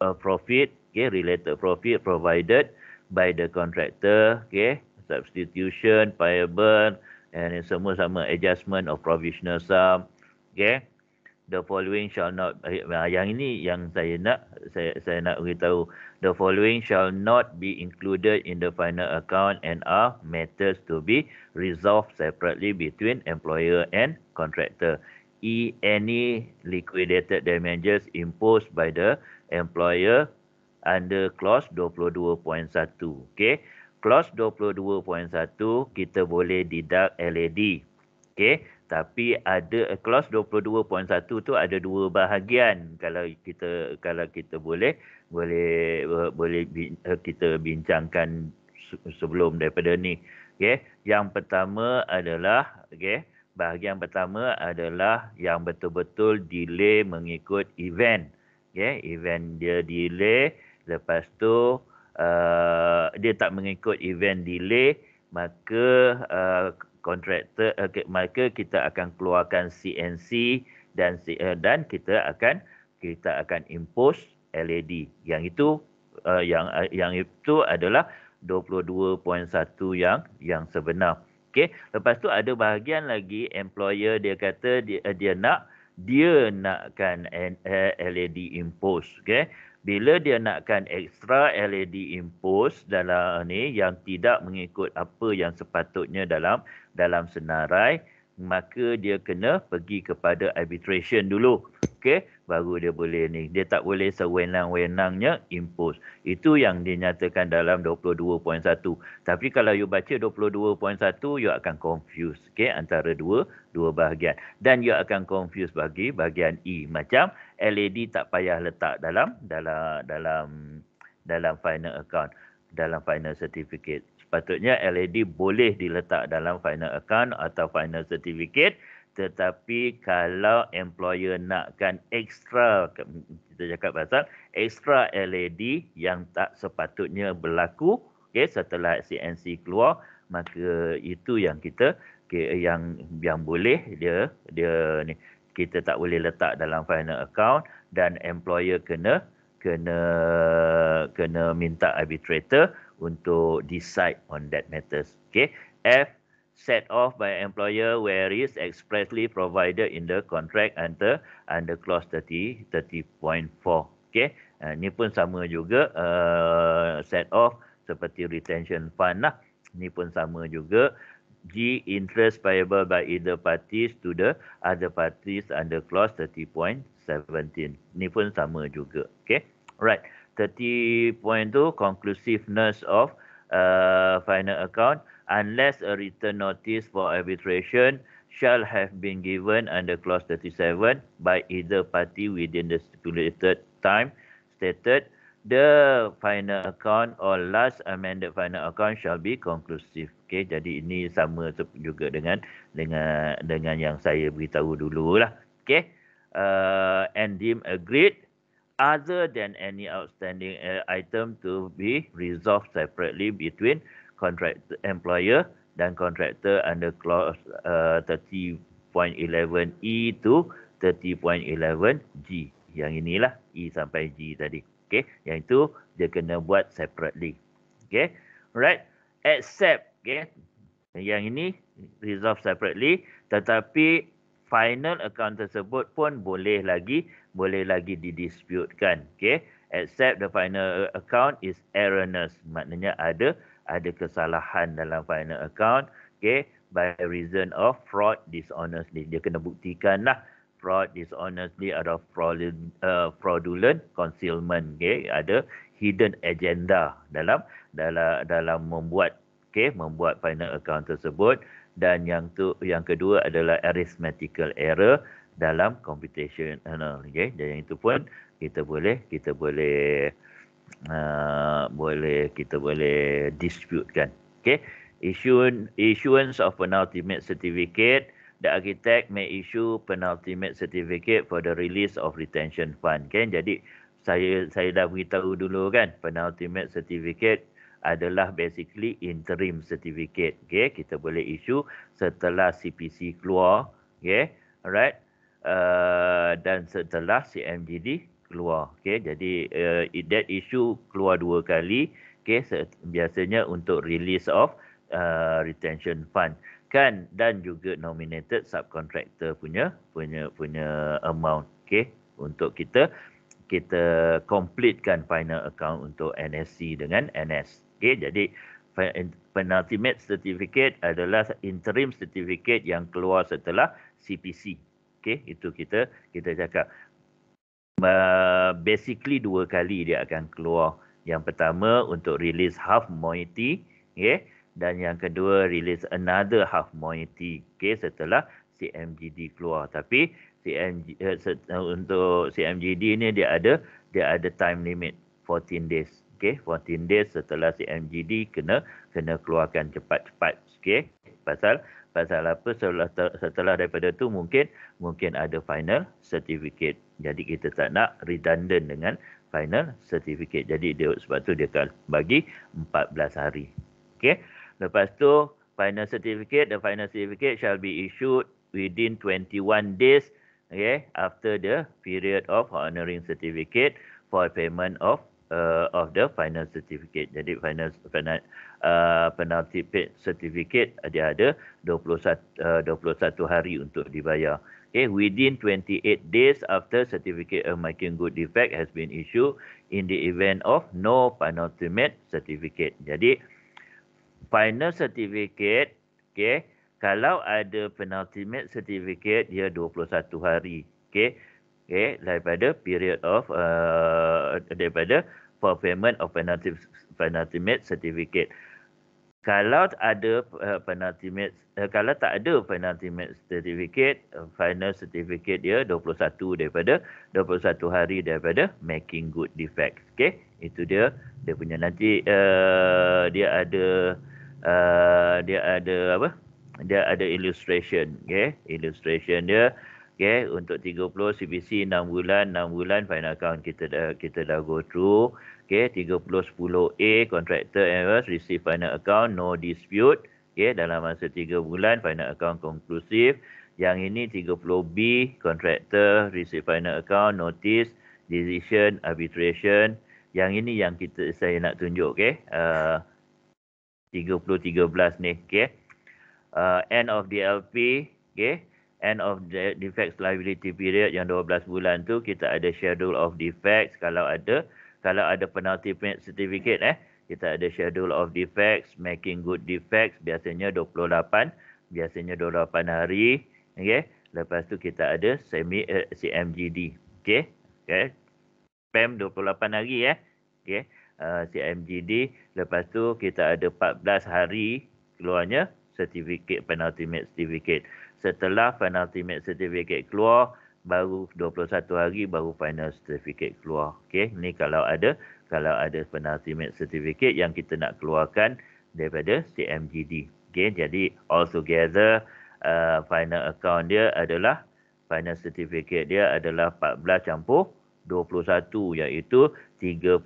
a profit, okay, related profit provided by the contractor, okay, substitution, payable, and semua-sama adjustment of provisional sum, okay. The following shall not, eh, ah, yang ini yang saya nak, saya, saya nak tahu, The following shall not be included in the final account and are matters to be resolved separately between employer and contractor i.e. any e liquidated damages imposed by the employer under clause 22.1. Okay. Clause 22.1 kita boleh deduct LAD. Okay. Tapi ada clause 22.1 tu ada dua bahagian kalau kita kalau kita boleh boleh boleh kita bincangkan sebelum daripada ni. Okay. Yang pertama adalah okay, bahagian pertama adalah yang betul-betul delay mengikut event. Okay, event dia delay, lepas tu uh, dia tak mengikut event delay, maka kontraktor, uh, okay, uh, maka kita akan keluarkan CNC dan uh, dan kita akan kita akan impose LED. Yang itu uh, yang uh, yang itu adalah 22.1 yang yang sebenar. Okay. Lepas tu ada bahagian lagi employer dia kata dia, eh, dia nak dia nakkan eh, LED impose. Okay. Bila dia nakkan extra LED impose dalam ni yang tidak mengikut apa yang sepatutnya dalam dalam senarai maka dia kena pergi kepada arbitration dulu. Okay baru dia boleh ni. Dia tak boleh sewenang-wenangnya impose. Itu yang dinyatakan dalam 22.1. Tapi kalau you baca 22.1, you akan confuse okay, antara dua dua bahagian. Dan you akan confuse bagi bahagian E. Macam LED tak payah letak dalam dalam dalam dalam final account, dalam final certificate. Sepatutnya LED boleh diletak dalam final account atau final certificate tetapi kalau employer nakkan extra kita cakap pasal extra LED yang tak sepatutnya berlaku okay? setelah CNC keluar maka itu yang kita okay, yang yang boleh dia dia ni kita tak boleh letak dalam final account dan employer kena kena kena minta arbitrator untuk decide on that matters okay? F set off by employer where is expressly provided in the contract under under clause 30 30.4 okey uh, ni pun sama juga uh, set off seperti retention fund lah ni pun sama juga G interest payable by either parties to the other parties under clause 30.17 ni pun sama juga okey right 30.2 conclusiveness of uh, final account unless a written notice for arbitration shall have been given under clause 37 by either party within the stipulated time stated the final account or last amended final account shall be conclusive okey jadi ini sama juga dengan dengan dengan yang saya beritahu dululah okey uh, and deem agreed other than any outstanding uh, item to be resolved separately between Contractor, employer dan contractor under clause uh, 30.11E to 30.11G. Yang inilah E sampai G tadi. Okay. Yang itu dia kena buat separately. Okay. Alright. Except. Okay. Yang ini resolve separately. Tetapi final account tersebut pun boleh lagi boleh lagi didisputkan. Okay except the final account is erroneous maknanya ada ada kesalahan dalam final account okay by reason of fraud dishonestly dia kena buktikan lah fraud dishonestly atau uh, fraudulent concealment okay ada hidden agenda dalam dalam dalam membuat okay membuat final account tersebut dan yang tu yang kedua adalah arithmetical error dalam computation analysis uh, okay. jadi yang itu pun kita boleh kita boleh uh, boleh kita boleh dispute kan Okay? okey issuance of penultimate certificate the architect may issue penultimate certificate for the release of retention fund kan jadi saya saya dah beritahu dulu kan penultimate certificate adalah basically interim certificate Okay? kita boleh issue setelah CPC keluar okey alright uh, dan setelah CMGD keluar. Okay, jadi uh, that issue keluar dua kali. Okay, so, biasanya untuk release of uh, retention fund kan dan juga nominated subcontractor punya punya punya amount. Okay, untuk kita kita completekan final account untuk NSC dengan NS. Okay, jadi penultimate certificate adalah interim certificate yang keluar setelah CPC. Okay, itu kita kita cakap. Uh, basically dua kali dia akan keluar. Yang pertama untuk release half moiety, okay? dan yang kedua release another half moiety okay? setelah CMGD keluar. Tapi CMG, uh, set, uh, untuk CMGD ni dia ada dia ada time limit 14 days. Okay, 14 days setelah CMGD kena kena keluarkan cepat-cepat. Okay, pasal pasal apa setelah setelah daripada tu mungkin mungkin ada final certificate jadi kita tak nak redundant dengan final certificate jadi dia sebab tu dia akan bagi 14 hari okey lepas tu final certificate the final certificate shall be issued within 21 days okay after the period of honoring certificate for payment of uh, of the final certificate. Jadi final final uh, penalty paid certificate uh, dia ada 21 uh, 21 hari untuk dibayar. Okay, within 28 days after certificate of making good defect has been issued in the event of no penultimate certificate. Jadi final certificate, okay, kalau ada penultimate certificate dia 21 hari. Okay, okay, daripada period of uh, daripada fulfillment of penalty penultimate certificate. Kalau ada uh, penultimate, uh, kalau tak ada penultimate certificate, uh, final certificate dia 21 daripada 21 hari daripada making good defects. Okay, itu dia dia punya nanti uh, dia ada uh, dia ada apa? Dia ada illustration, okay? Illustration dia. Okay, untuk 30 CBC 6 bulan, 6 bulan final account kita dah, kita dah go through. Okay, 30 10A contractor errors receive final account no dispute. Okay, dalam masa 3 bulan final account conclusive. Yang ini 30B contractor receive final account notice decision arbitration. Yang ini yang kita saya nak tunjuk okay. Uh, 13 ni okay. Uh, end of DLP okay end of the defects liability period yang 12 bulan tu kita ada schedule of defects kalau ada kalau ada penalty payment certificate eh kita ada schedule of defects making good defects biasanya 28 biasanya 28 hari okey lepas tu kita ada semi uh, eh, CMGD okey okey PEM 28 hari eh okey uh, CMGD lepas tu kita ada 14 hari keluarnya certificate penalty payment certificate setelah final penalty match certificate keluar baru 21 hari baru final certificate keluar okey ni kalau ada kalau ada final penalty match certificate yang kita nak keluarkan daripada CMGD okey jadi all together uh, final account dia adalah final certificate dia adalah 14 campur 21 iaitu 35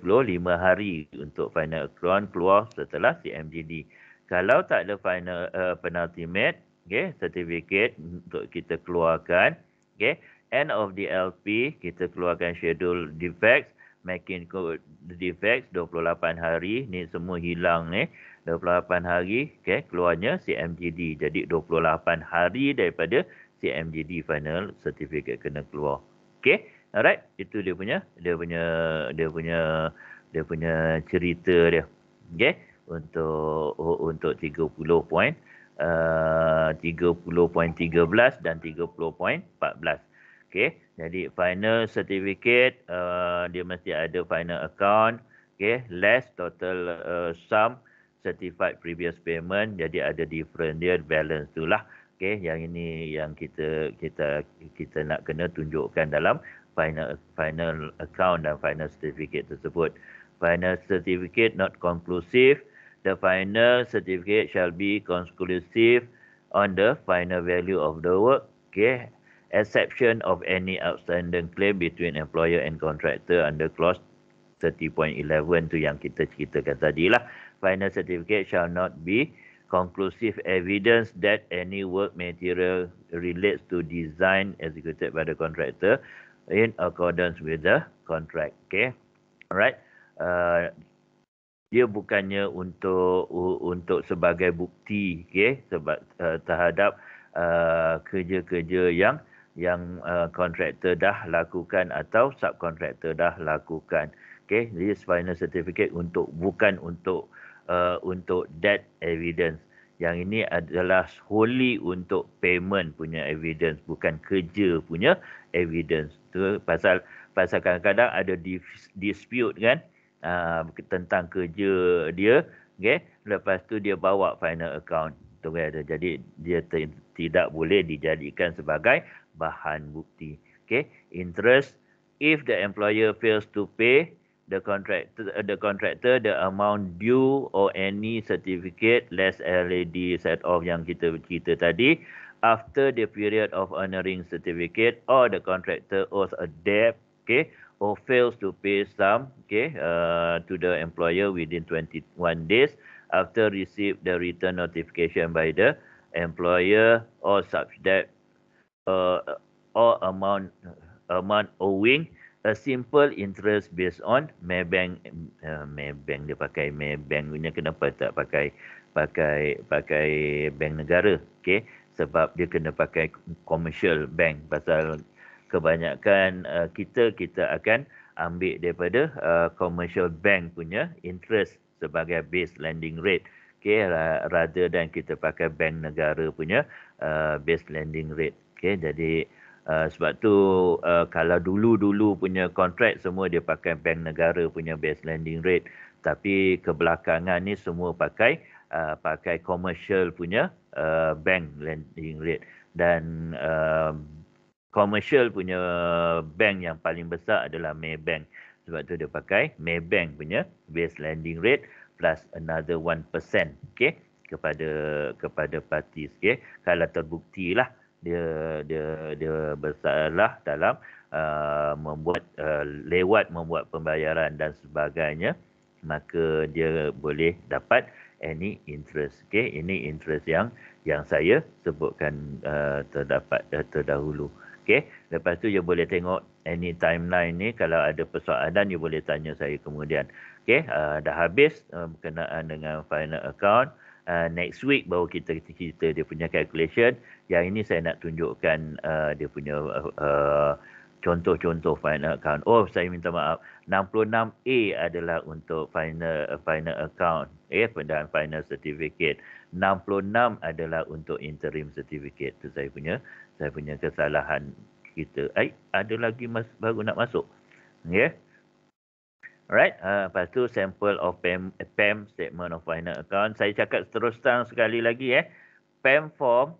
hari untuk final account keluar setelah CMGD kalau tak ada final uh, penalty match okay, sertifikat untuk kita keluarkan. Okay, end of the LP kita keluarkan schedule defects, making code defects 28 hari ni semua hilang ni. 28 hari, okay, keluarnya CMGD. Jadi 28 hari daripada CMGD final sertifikat kena keluar. Okay, alright, itu dia punya, dia punya, dia punya, dia punya cerita dia. Okay, untuk untuk 30 point uh, 30.13 dan 30.14. Okey, jadi final certificate uh, dia mesti ada final account, okey, less total uh, sum certified previous payment. Jadi ada different dia balance tu lah. Okey, yang ini yang kita kita kita nak kena tunjukkan dalam final final account dan final certificate tersebut. Final certificate not conclusive the final certificate shall be conclusive on the final value of the work. Okay. Exception of any outstanding claim between employer and contractor under clause 30.11 tu yang kita ceritakan tadi lah. Final certificate shall not be conclusive evidence that any work material relates to design executed by the contractor in accordance with the contract. Okay. Alright. Uh, dia bukannya untuk untuk sebagai bukti okay, sebab uh, terhadap uh, kerja-kerja yang yang eh, kontraktor uh, dah lakukan atau subkontraktor dah lakukan okey jadi final certificate untuk bukan untuk uh, untuk that evidence yang ini adalah wholly untuk payment punya evidence bukan kerja punya evidence tu pasal pasal kadang-kadang ada dispute kan uh, tentang kerja dia okay? lepas tu dia bawa final account tu okay? jadi dia tidak boleh dijadikan sebagai bahan bukti okay? interest if the employer fails to pay the contractor the contractor the amount due or any certificate less LAD set off yang kita cerita tadi after the period of honoring certificate or the contractor owes a debt okay or fails to pay some okay uh, to the employer within 21 days after receive the return notification by the employer or such debt uh, or amount amount owing a simple interest based on Maybank uh, Maybank dia pakai Maybank punya kenapa tak pakai pakai pakai bank negara okey sebab dia kena pakai commercial bank pasal kebanyakan uh, kita kita akan ambil daripada uh, commercial bank punya interest sebagai base lending rate okey rather dan kita pakai bank negara punya uh, base lending rate okey jadi uh, sebab tu uh, kalau dulu-dulu punya kontrak semua dia pakai bank negara punya base lending rate tapi kebelakangan ni semua pakai uh, pakai commercial punya uh, bank lending rate dan uh, commercial punya bank yang paling besar adalah Maybank. Sebab tu dia pakai Maybank punya base lending rate plus another 1%. Okay kepada kepada parti okay. kalau terbukti lah dia dia dia bersalah dalam uh, membuat uh, lewat membuat pembayaran dan sebagainya maka dia boleh dapat any interest okay. ini interest yang yang saya sebutkan uh, terdapat uh, terdahulu Okey, lepas tu you boleh tengok any timeline ni kalau ada persoalan you boleh tanya saya kemudian. Okey, uh, dah habis ah, berkenaan dengan final account. Uh, next week baru kita kita dia punya calculation. Yang ini saya nak tunjukkan uh, dia punya uh, contoh-contoh final account. Oh, saya minta maaf. 66A adalah untuk final uh, final account. Eh, dan final certificate. 66 adalah untuk interim certificate. Itu saya punya saya punya kesalahan kita. Ai, eh, ada lagi mas baru nak masuk. Okay. Ya? Alright, uh, lepas tu sample of PAM, PAM statement of final account. Saya cakap terus terang sekali lagi eh. Ya. PAM form,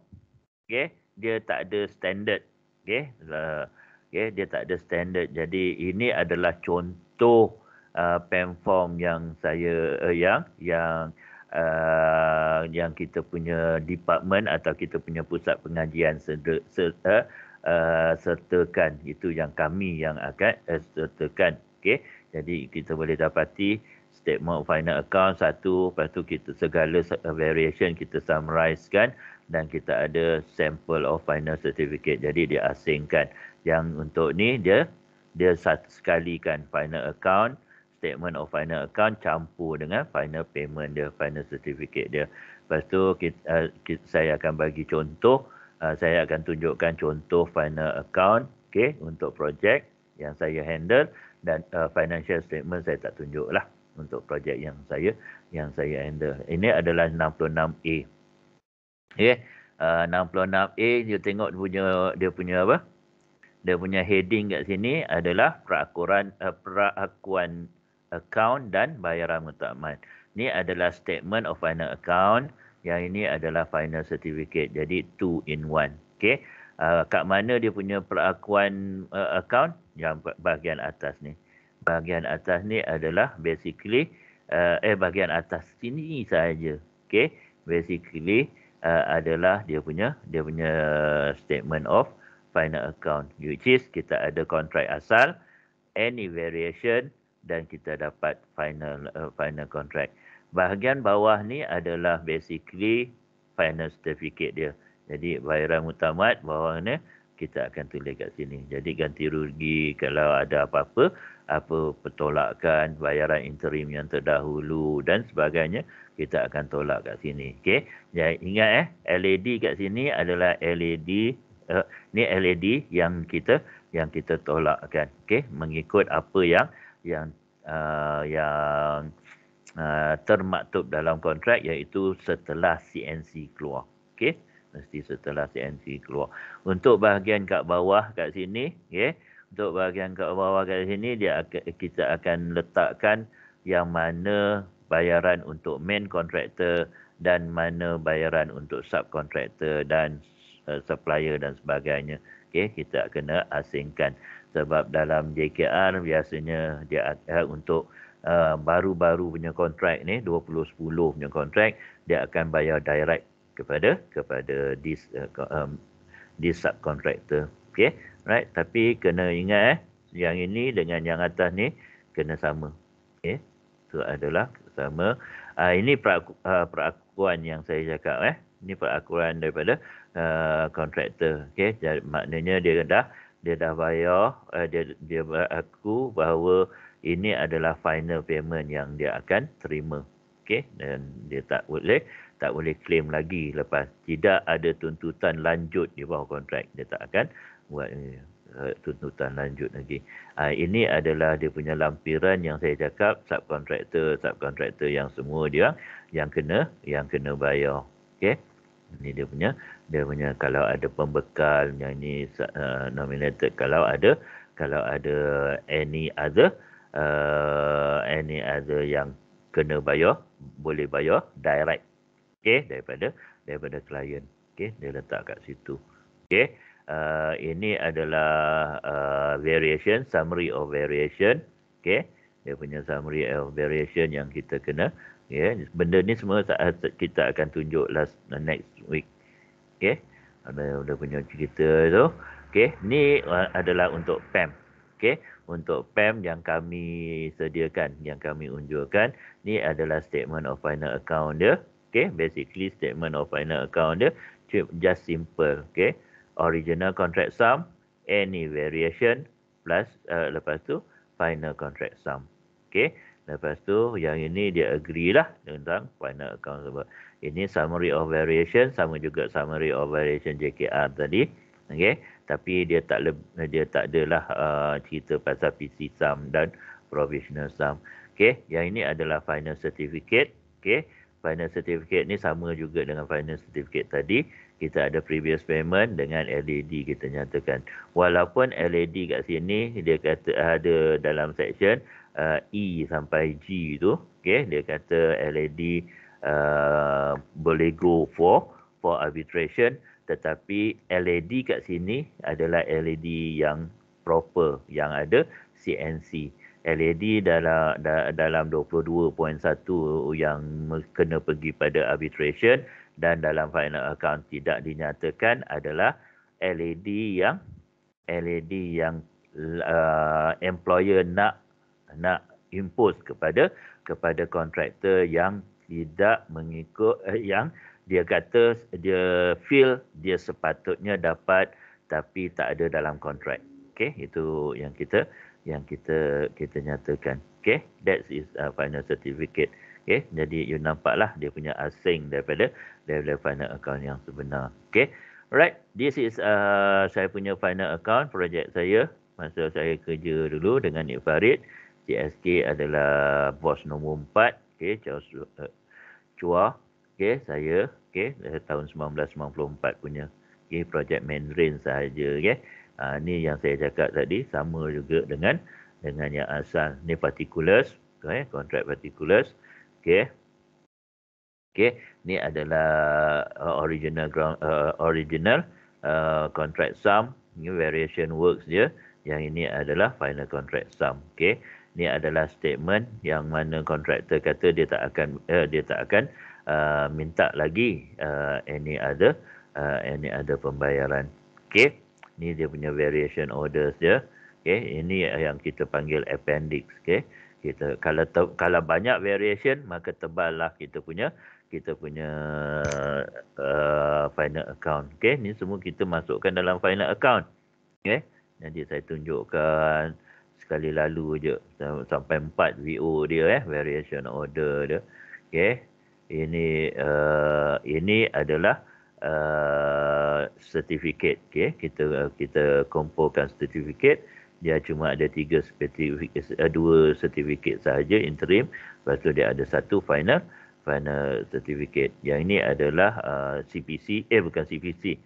okay, ya, dia tak ada standard. Okay, uh, ah, okay, dia tak ada standard. Jadi ini adalah contoh uh, ah, PAM form yang saya uh, yang yang uh, yang kita punya department atau kita punya pusat pengajian serta, serta eh, uh, sertakan itu yang kami yang akan uh, sertakan okey jadi kita boleh dapati statement final account satu lepas tu kita segala variation kita summarize kan dan kita ada sample of final certificate jadi dia asingkan yang untuk ni dia dia satu sekali kan final account statement of final account campur dengan final payment dia, final certificate dia. Lepas tu kita, uh, kita, saya akan bagi contoh, uh, saya akan tunjukkan contoh final account okay, untuk projek yang saya handle dan uh, financial statement saya tak tunjuk lah untuk projek yang saya yang saya handle. Ini adalah 66A. Okay. Uh, 66A dia tengok dia punya, dia punya apa? Dia punya heading kat sini adalah perakuan uh, perakuan account dan bayaran mutakmal. Ini adalah statement of final account. Yang ini adalah final certificate. Jadi two in one. Okay. Uh, kat mana dia punya perakuan uh, eh, account? Yang bahagian atas ni. Bahagian atas ni adalah basically uh, eh bahagian atas sini saja. Okay. Basically uh, adalah dia punya dia punya statement of final account. Which is kita ada kontrak asal. Any variation dan kita dapat final uh, final contract. Bahagian bawah ni adalah basically final certificate dia. Jadi bayaran mutamat bawah ni kita akan tulis kat sini. Jadi ganti rugi kalau ada apa-apa, apa pertolakan bayaran interim yang terdahulu dan sebagainya, kita akan tolak kat sini. Okey. Jadi ya, ingat eh LED kat sini adalah LED uh, eh, ni LED yang kita yang kita tolakkan. Okey, mengikut apa yang yang uh, yang uh, termaktub dalam kontrak iaitu setelah CNC keluar. Okey, mesti setelah CNC keluar. Untuk bahagian kat bawah kat sini, okey. Untuk bahagian kat bawah kat sini dia kita akan letakkan yang mana bayaran untuk main contractor dan mana bayaran untuk subcontractor dan uh, supplier dan sebagainya. Okey, kita kena asingkan sebab dalam JKR biasanya dia uh, untuk uh, baru-baru punya kontrak ni 2010 punya kontrak dia akan bayar direct kepada kepada dis uh, um, this subcontractor okay? right tapi kena ingat eh yang ini dengan yang atas ni kena sama okay? itu adalah sama uh, ini peraku, uh, perakuan yang saya cakap eh ini perakuan daripada uh, kontraktor okey maknanya dia dah dia dah bayar uh, dia dia aku bahawa ini adalah final payment yang dia akan terima okay? dan dia tak boleh tak boleh claim lagi lepas tidak ada tuntutan lanjut di bawah kontrak dia tak akan buat uh, tuntutan lanjut lagi uh, ini adalah dia punya lampiran yang saya cakap subcontractor subcontractor yang semua dia yang kena yang kena bayar okay? ni dia punya dia punya kalau ada pembekal nyanyi uh, nominated kalau ada kalau ada any other uh, any other yang kena bayar boleh bayar direct okey daripada daripada klien okey dia letak kat situ okey uh, ini adalah uh, variation summary of variation okey dia punya summary of variation yang kita kena Ya, yeah, benda ni semua ah, kita akan tunjuk last uh, next week. Okey. Ada ada punya cerita tu. Okey, ni uh, adalah untuk PEM. Okey, untuk PEM yang kami sediakan, yang kami unjurkan, ni adalah statement of final account dia. Okey, basically statement of final account dia just simple. Okey. Original contract sum any variation plus uh, lepas tu final contract sum. Okey. Lepas tu yang ini dia agree lah tentang final account sebab ini summary of variation sama juga summary of variation JKR tadi. Okay, Tapi dia tak le, dia tak adalah uh, cerita pasal PC sum dan provisional sum. Okay, yang ini adalah final certificate. Okay, final certificate ni sama juga dengan final certificate tadi. Kita ada previous payment dengan LED kita nyatakan. Walaupun LED kat sini dia kata ada dalam section uh, E sampai G tu okay, dia kata LAD uh, boleh go for for arbitration tetapi LAD kat sini adalah LAD yang proper yang ada CNC LAD dalam da, dalam 22.1 yang kena pergi pada arbitration dan dalam final account tidak dinyatakan adalah LAD yang LAD yang uh, employer nak nak impose kepada kepada kontraktor yang tidak mengikut eh, yang dia kata dia feel dia sepatutnya dapat tapi tak ada dalam kontrak. Okey, itu yang kita yang kita kita nyatakan. Okey, that is a final certificate. Okey, jadi you nampaklah dia punya asing daripada daripada final account yang sebenar. Okey. Alright, this is uh, saya punya final account projek saya masa saya kerja dulu dengan Ifarid. Farid. CSK adalah bos nombor 4 okey Charles uh, Chua okey saya okey eh, tahun 1994 punya okey projek Mandarin saja okey uh, ni yang saya cakap tadi sama juga dengan dengan yang asal ni particulars okey contract particulars okey okey ni adalah eh, original ground uh, original uh, contract sum ni variation works dia yang ini adalah final contract sum okey ni adalah statement yang mana kontraktor kata dia tak akan uh, dia tak akan uh, minta lagi uh, any ada uh, any ada pembayaran okey ni dia punya variation orders dia okey ini yang kita panggil appendix okey kita kalau te, kalau banyak variation maka teballah kita punya kita punya uh, final account okey ni semua kita masukkan dalam final account okey nanti saya tunjukkan sekali lalu je sampai empat VO dia eh variation order dia okey ini uh, ini adalah sertifikat uh, okey kita uh, kita kumpulkan certificate. dia cuma ada tiga sertifikat uh, eh, eh, dua certificate sahaja interim lepas tu dia ada satu final final certificate. yang ini adalah uh, CPC eh bukan CPC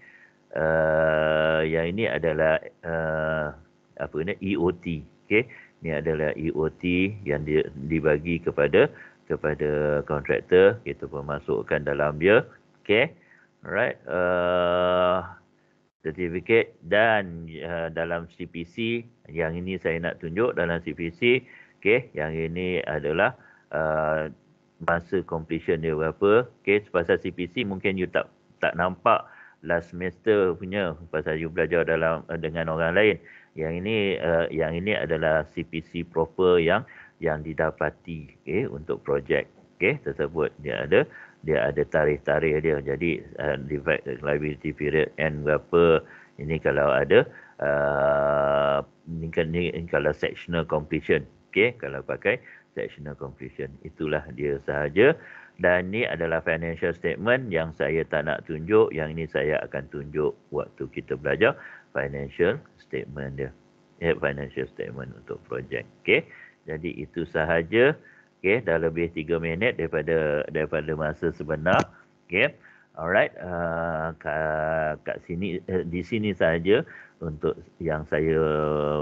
uh, yang ini adalah uh, apa ni EOT Okey, ni adalah EOT yang di, dibagi kepada kepada kontraktor kita memasukkan dalam dia. Okey. Alright. Uh, certificate dan uh, dalam CPC yang ini saya nak tunjuk dalam CPC. Okey, yang ini adalah uh, masa completion dia berapa. Okey, pasal CPC mungkin you tak tak nampak last semester punya pasal you belajar dalam dengan orang lain. Yang ini uh, yang ini adalah CPC proper yang yang didapati okay, untuk projek okay, tersebut. Dia ada dia ada tarikh-tarikh dia. Jadi uh, liability period and berapa ini kalau ada uh, ini, kan, ini kalau sectional completion. Okay, kalau pakai sectional completion. Itulah dia sahaja. Dan ini adalah financial statement yang saya tak nak tunjuk. Yang ini saya akan tunjuk waktu kita belajar financial statement dia. Ya, financial statement untuk projek. Okey. Jadi itu sahaja. Okey, dah lebih 3 minit daripada daripada masa sebenar. Okey. Alright, uh, kat, kat sini eh, di sini sahaja untuk yang saya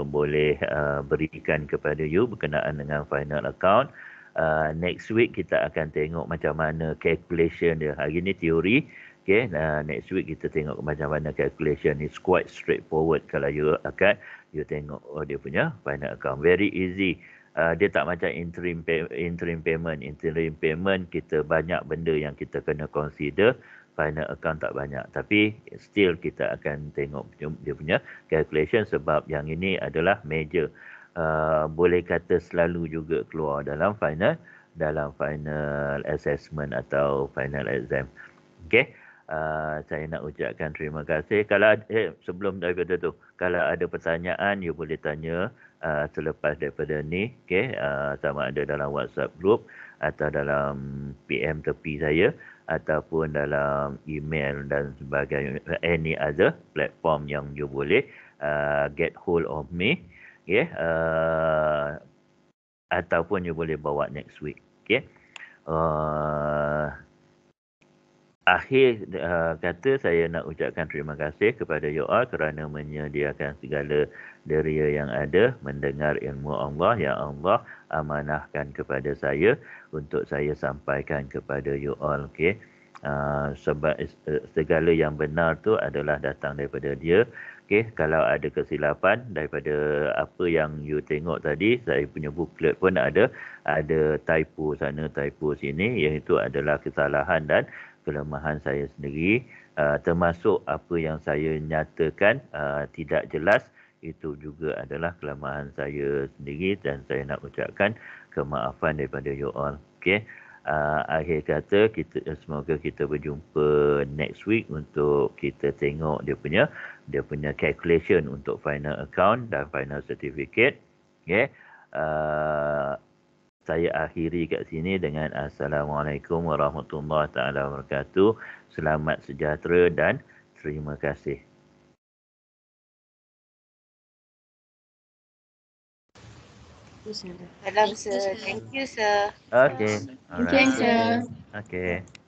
boleh uh, berikan kepada you berkenaan dengan final account. Uh, next week kita akan tengok macam mana calculation dia. Hari ni teori, Okay, nah, next week kita tengok macam mana calculation ni. It's quite straightforward kalau you akan you tengok oh, dia punya final account. Very easy. Uh, dia tak macam interim pay, interim payment. Interim payment kita banyak benda yang kita kena consider. Final account tak banyak. Tapi still kita akan tengok dia punya calculation sebab yang ini adalah major. Uh, boleh kata selalu juga keluar dalam final dalam final assessment atau final exam. Okay. Ah, saya nak ucapkan terima kasih. Kalau eh, sebelum daripada tu, kalau ada pertanyaan, you boleh tanya uh, selepas daripada ni, okay? Uh, ah, sama ada dalam WhatsApp group atau dalam PM tepi saya ataupun dalam email dan sebagainya any other platform yang you boleh uh, get hold of me okay uh, ataupun you boleh bawa next week okay uh, akhir uh, kata saya nak ucapkan terima kasih kepada you all kerana menyediakan segala deria yang ada mendengar ilmu Allah yang Allah amanahkan kepada saya untuk saya sampaikan kepada you all okay uh, eh, sebab uh, segala yang benar tu adalah datang daripada dia okay kalau ada kesilapan daripada apa yang you tengok tadi saya punya booklet pun ada ada typo sana typo sini yang itu adalah kesalahan dan kelemahan saya sendiri uh, termasuk apa yang saya nyatakan uh, tidak jelas itu juga adalah kelemahan saya sendiri dan saya nak ucapkan kemaafan daripada you all okey uh, akhir kata kita semoga kita berjumpa next week untuk kita tengok dia punya dia punya calculation untuk final account dan final certificate okey uh, saya akhiri kat sini dengan assalamualaikum warahmatullahi taala wabarakatuh. Selamat sejahtera dan terima kasih. Salam sir. Thank you sir. Okay. Thank you sir. Okay.